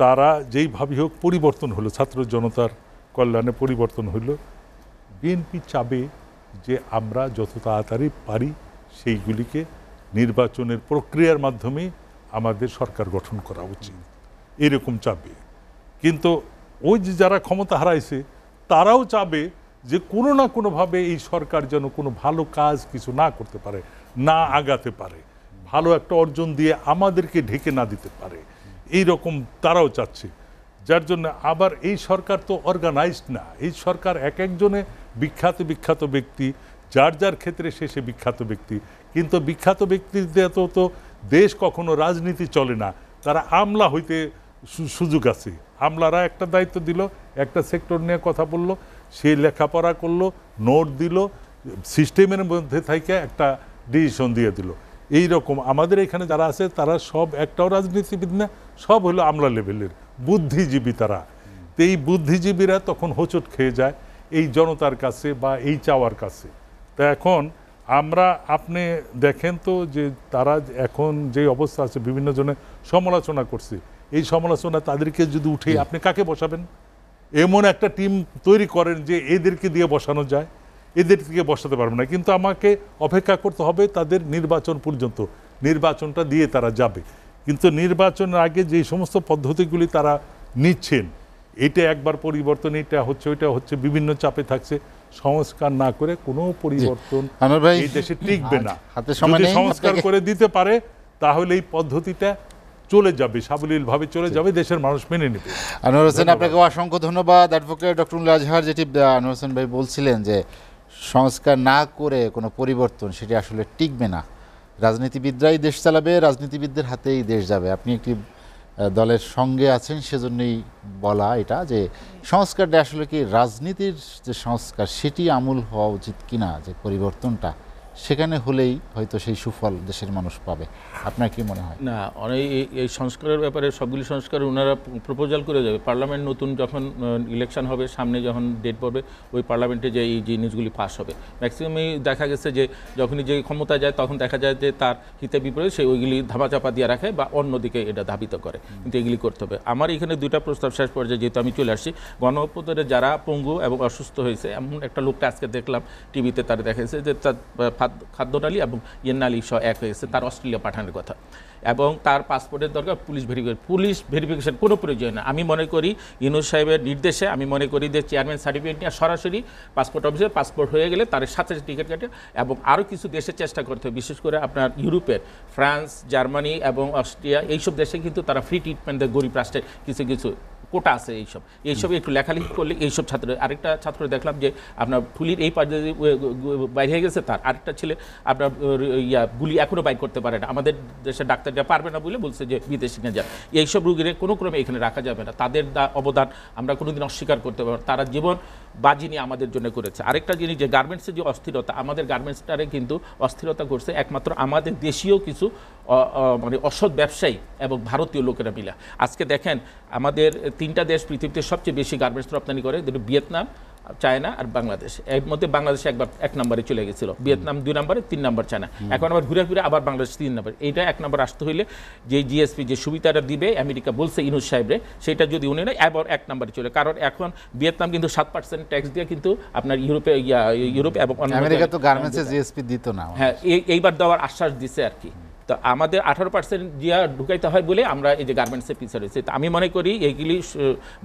তারা যেইভাবেই হোক পরিবর্তন হলো ছাত্র জনতার কল্যাণে পরিবর্তন হলো বিএনপি চাবে যে আমরা যত তাড়াতাড়ি পারি সেইগুলিকে নির্বাচনের প্রক্রিয়ার মাধ্যমে আমাদের সরকার গঠন করা উচিত এরকম চাবে কিন্তু ওই যে যারা ক্ষমতা হারাইছে তারাও চাবে যে কোনো না কোনোভাবে এই সরকার যেন কোনো ভালো কাজ কিছু না করতে পারে না আগাতে পারে ভালো একটা অর্জন দিয়ে আমাদেরকে ঢেকে না দিতে পারে এই রকম তারাও চাচ্ছে যার জন্য আবার এই সরকার তো অর্গানাইজড না এই সরকার এক একজনে বিখ্যাত বিখ্যাত ব্যক্তি যার যার ক্ষেত্রে সে সে বিখ্যাত ব্যক্তি কিন্তু বিখ্যাত ব্যক্তিদের তো তো দেশ কখনো রাজনীতি চলে না তারা আমলা হইতে সুযোগ আছে আমলারা একটা দায়িত্ব দিল একটা সেক্টর নিয়ে কথা বলল সে লেখাপড়া করলো নোট দিল সিস্টেমের মধ্যে থাইকে একটা ডিসিশন দিয়ে দিল এই রকম আমাদের এখানে যারা আছে তারা সব একটাও রাজনীতিবিদ না সব হলো আমলা লেভেলের বুদ্ধিজীবী তারা তো এই বুদ্ধিজীবীরা তখন হোঁচট খেয়ে যায় এই জনতার কাছে বা এই চাওয়ার কাছে তো এখন আমরা আপনি দেখেন তো যে তারা এখন যে অবস্থা আছে বিভিন্ন জনে সমালোচনা করছে এই সমালোচনা তাদেরকে যদি উঠে আপনি কাকে বসাবেন এমন একটা টিম তৈরি করেন যে এদেরকে দিয়ে বসানো যায় এদের থেকে বসাতে পারবে না কিন্তু আমাকে অপেক্ষা করতে হবে তাদের নির্বাচন পর্যন্ত নির্বাচনটা দিয়ে তারা যাবে কিন্তু নির্বাচনের আগে যে সমস্ত পদ্ধতিগুলি তারা নিচ্ছেন এটা একবার পরিবর্তন এটা হচ্ছে ওইটা হচ্ছে বিভিন্ন চাপে থাকছে সংস্কার না করে কোনো পরিবর্তন এই দেশে টিকবে না যদি সংস্কার করে দিতে পারে তাহলে এই পদ্ধতিটা চলে যাবে সাবলীলভাবে চলে যাবে দেশের মানুষ মেনে নেবে আনোয়ার হোসেন আপনাকে অসংখ্য ধন্যবাদ অ্যাডভোকেট ডক্টর আজহার যেটি আনোয়ার হোসেন ভাই বলছিলেন যে সংস্কার না করে কোনো পরিবর্তন সেটি আসলে টিকবে না রাজনীতিবিদরাই দেশ চালাবে রাজনীতিবিদদের হাতেই দেশ যাবে আপনি একটি দলের সঙ্গে আছেন সেজন্যই বলা এটা যে সংস্কারটা আসলে কি রাজনীতির যে সংস্কার সেটি আমূল হওয়া উচিত কিনা যে পরিবর্তনটা সেখানে হলেই হয়তো সেই সুফল দেশের মানুষ পাবে আপনার কি মনে হয় না অনেক এই সংস্কারের ব্যাপারে সবগুলি সংস্কার ওনারা প্রপোজাল করে যাবে পার্লামেন্ট নতুন যখন ইলেকশন হবে সামনে যখন ডেট পড়বে ওই পার্লামেন্টে যে এই জিনিসগুলি পাস হবে ম্যাক্সিমামই দেখা গেছে যে যখনই যে ক্ষমতা যায় তখন দেখা যায় যে তার হিতে বিপরীত সে ওইগুলি ধাপাচাপা দিয়ে রাখে বা অন্যদিকে এটা ধাবিত করে কিন্তু এগুলি করতে হবে আমার এখানে দুইটা প্রস্তাব শেষ পর্যায়ে যেহেতু আমি চলে আসছি গণপতরে যারা পঙ্গু এবং অসুস্থ হয়েছে এমন একটা লোকটা আজকে দেখলাম টিভিতে তার দেখা গেছে যে তার খাদ্য খাদ্যটালি এবং ইয়েন্নালি সহ এক হয়েছে তার অস্ট্রেলিয়া পাঠানোর কথা এবং তার পাসপোর্টের দরকার পুলিশ ভেরিফিকেশন পুলিশ ভেরিফিকেশন কোনো প্রয়োজন না আমি মনে করি ইনু সাহেবের নির্দেশে আমি মনে করি যে চেয়ারম্যান সার্টিফিকেট নিয়ে সরাসরি পাসপোর্ট অফিসে পাসপোর্ট হয়ে গেলে তার সাথে সাথে টিকিট কাটে এবং আরও কিছু দেশে চেষ্টা করতে হবে বিশেষ করে আপনার ইউরোপের ফ্রান্স জার্মানি এবং অস্ট্রিয়া এইসব দেশে কিন্তু তারা ফ্রি ট্রিটমেন্ট দেয় গরিব রাষ্ট্রের কিছু কিছু কোটা আছে এইসব এইসব একটু লেখালেখি করলে এইসব ছাত্র আরেকটা ছাত্র দেখলাম যে আপনার ফুলির এই পাশ বাইরে হয়ে গেছে তার আরেকটা ছেলে আপনার ইয়া গুলি এখনও বাইর করতে পারে না আমাদের দেশের ডাক্তাররা পারবে না বলে বলছে যে বিদেশে নিয়ে যান এইসব রুগীরা কোনো ক্রমে এখানে রাখা যাবে না তাদের অবদান আমরা কোনো দিন অস্বীকার করতে পারবো তারা জীবন বাজি নিয়ে আমাদের জন্য করেছে আরেকটা জিনিস যে গার্মেন্টসের যে অস্থিরতা আমাদের গার্মেন্টসটারে কিন্তু অস্থিরতা করছে একমাত্র আমাদের দেশীয় কিছু মানে অসৎ ব্যবসায়ী এবং ভারতীয় লোকেরা মিলা আজকে দেখেন আমাদের তিনটা দেশ পৃথিবীতে সবচেয়ে বেশি গার্মেন্টস রপ্তানি করে দুটো ভিয়েতনাম চায়না আর বাংলাদেশ এর মধ্যে বাংলাদেশ একবার এক নম্বরে চলে গেছিল ভিয়েতনাম দুই নম্বরে তিন নম্বর চায়না এখন আবার ঘুরে ফিরে আবার বাংলাদেশ তিন নম্বর এইটা এক নম্বর আসতে হইলে যে জিএসপি যে সুবিধাটা দিবে আমেরিকা বলছে ইনুজ সাহেবরে সেটা যদি উনি নেয় আবার এক নম্বরে চলে কারণ এখন ভিয়েতনাম কিন্তু সাত পার্সেন্ট ট্যাক্স দিয়ে কিন্তু আপনার ইউরোপে ইউরোপ এবং আমেরিকা তো গার্মেন্টসে জিএসপি দিত না হ্যাঁ এইবার দেওয়ার আশ্বাস দিছে আর কি তো আমাদের আঠারো পার্সেন্ট দিয়া ঢুকাইতে হয় বলে আমরা এই যে গার্মেন্টসের পিছিয়ে রয়েছে আমি মনে করি এইগুলি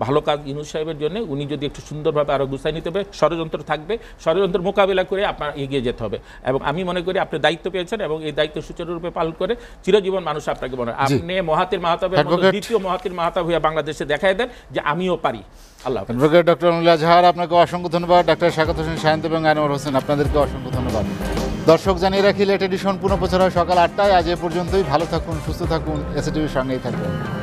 ভালো কাজ ইনুজ সাহেবের জন্য উনি যদি একটু সুন্দরভাবে আরও গুছাই নিতে হবে ষড়যন্ত্র থাকবে ষড়যন্ত্র মোকাবেলা করে আপনার এগিয়ে যেতে হবে এবং আমি মনে করি আপনি দায়িত্ব পেয়েছেন এবং এই দায়িত্ব সুচারুরূপে পালন করে চিরজীবন মানুষ আপনাকে মনে আপনি মহাতের মাহাতাবের দ্বিতীয় মহাতের মাহাতাব হয়ে বাংলাদেশে দেখাই দেন যে আমিও পারি আল্লাহ ডক্টর অনুল্লাহ আপনাকে অসংখ্য ধন্যবাদ ডাক্তার শাকাত হোসেন সায়ন্ত এবং আনোয়ার হোসেন আপনাদেরকে অসংখ্য ধন্যবাদ দর্শক জানিয়ে রাখি লেট এডিশন পুনঃ প্রচার হয় সকাল আটটায় আজ এ পর্যন্তই ভালো থাকুন সুস্থ থাকুন এসএটিভির সঙ্গেই থাকুন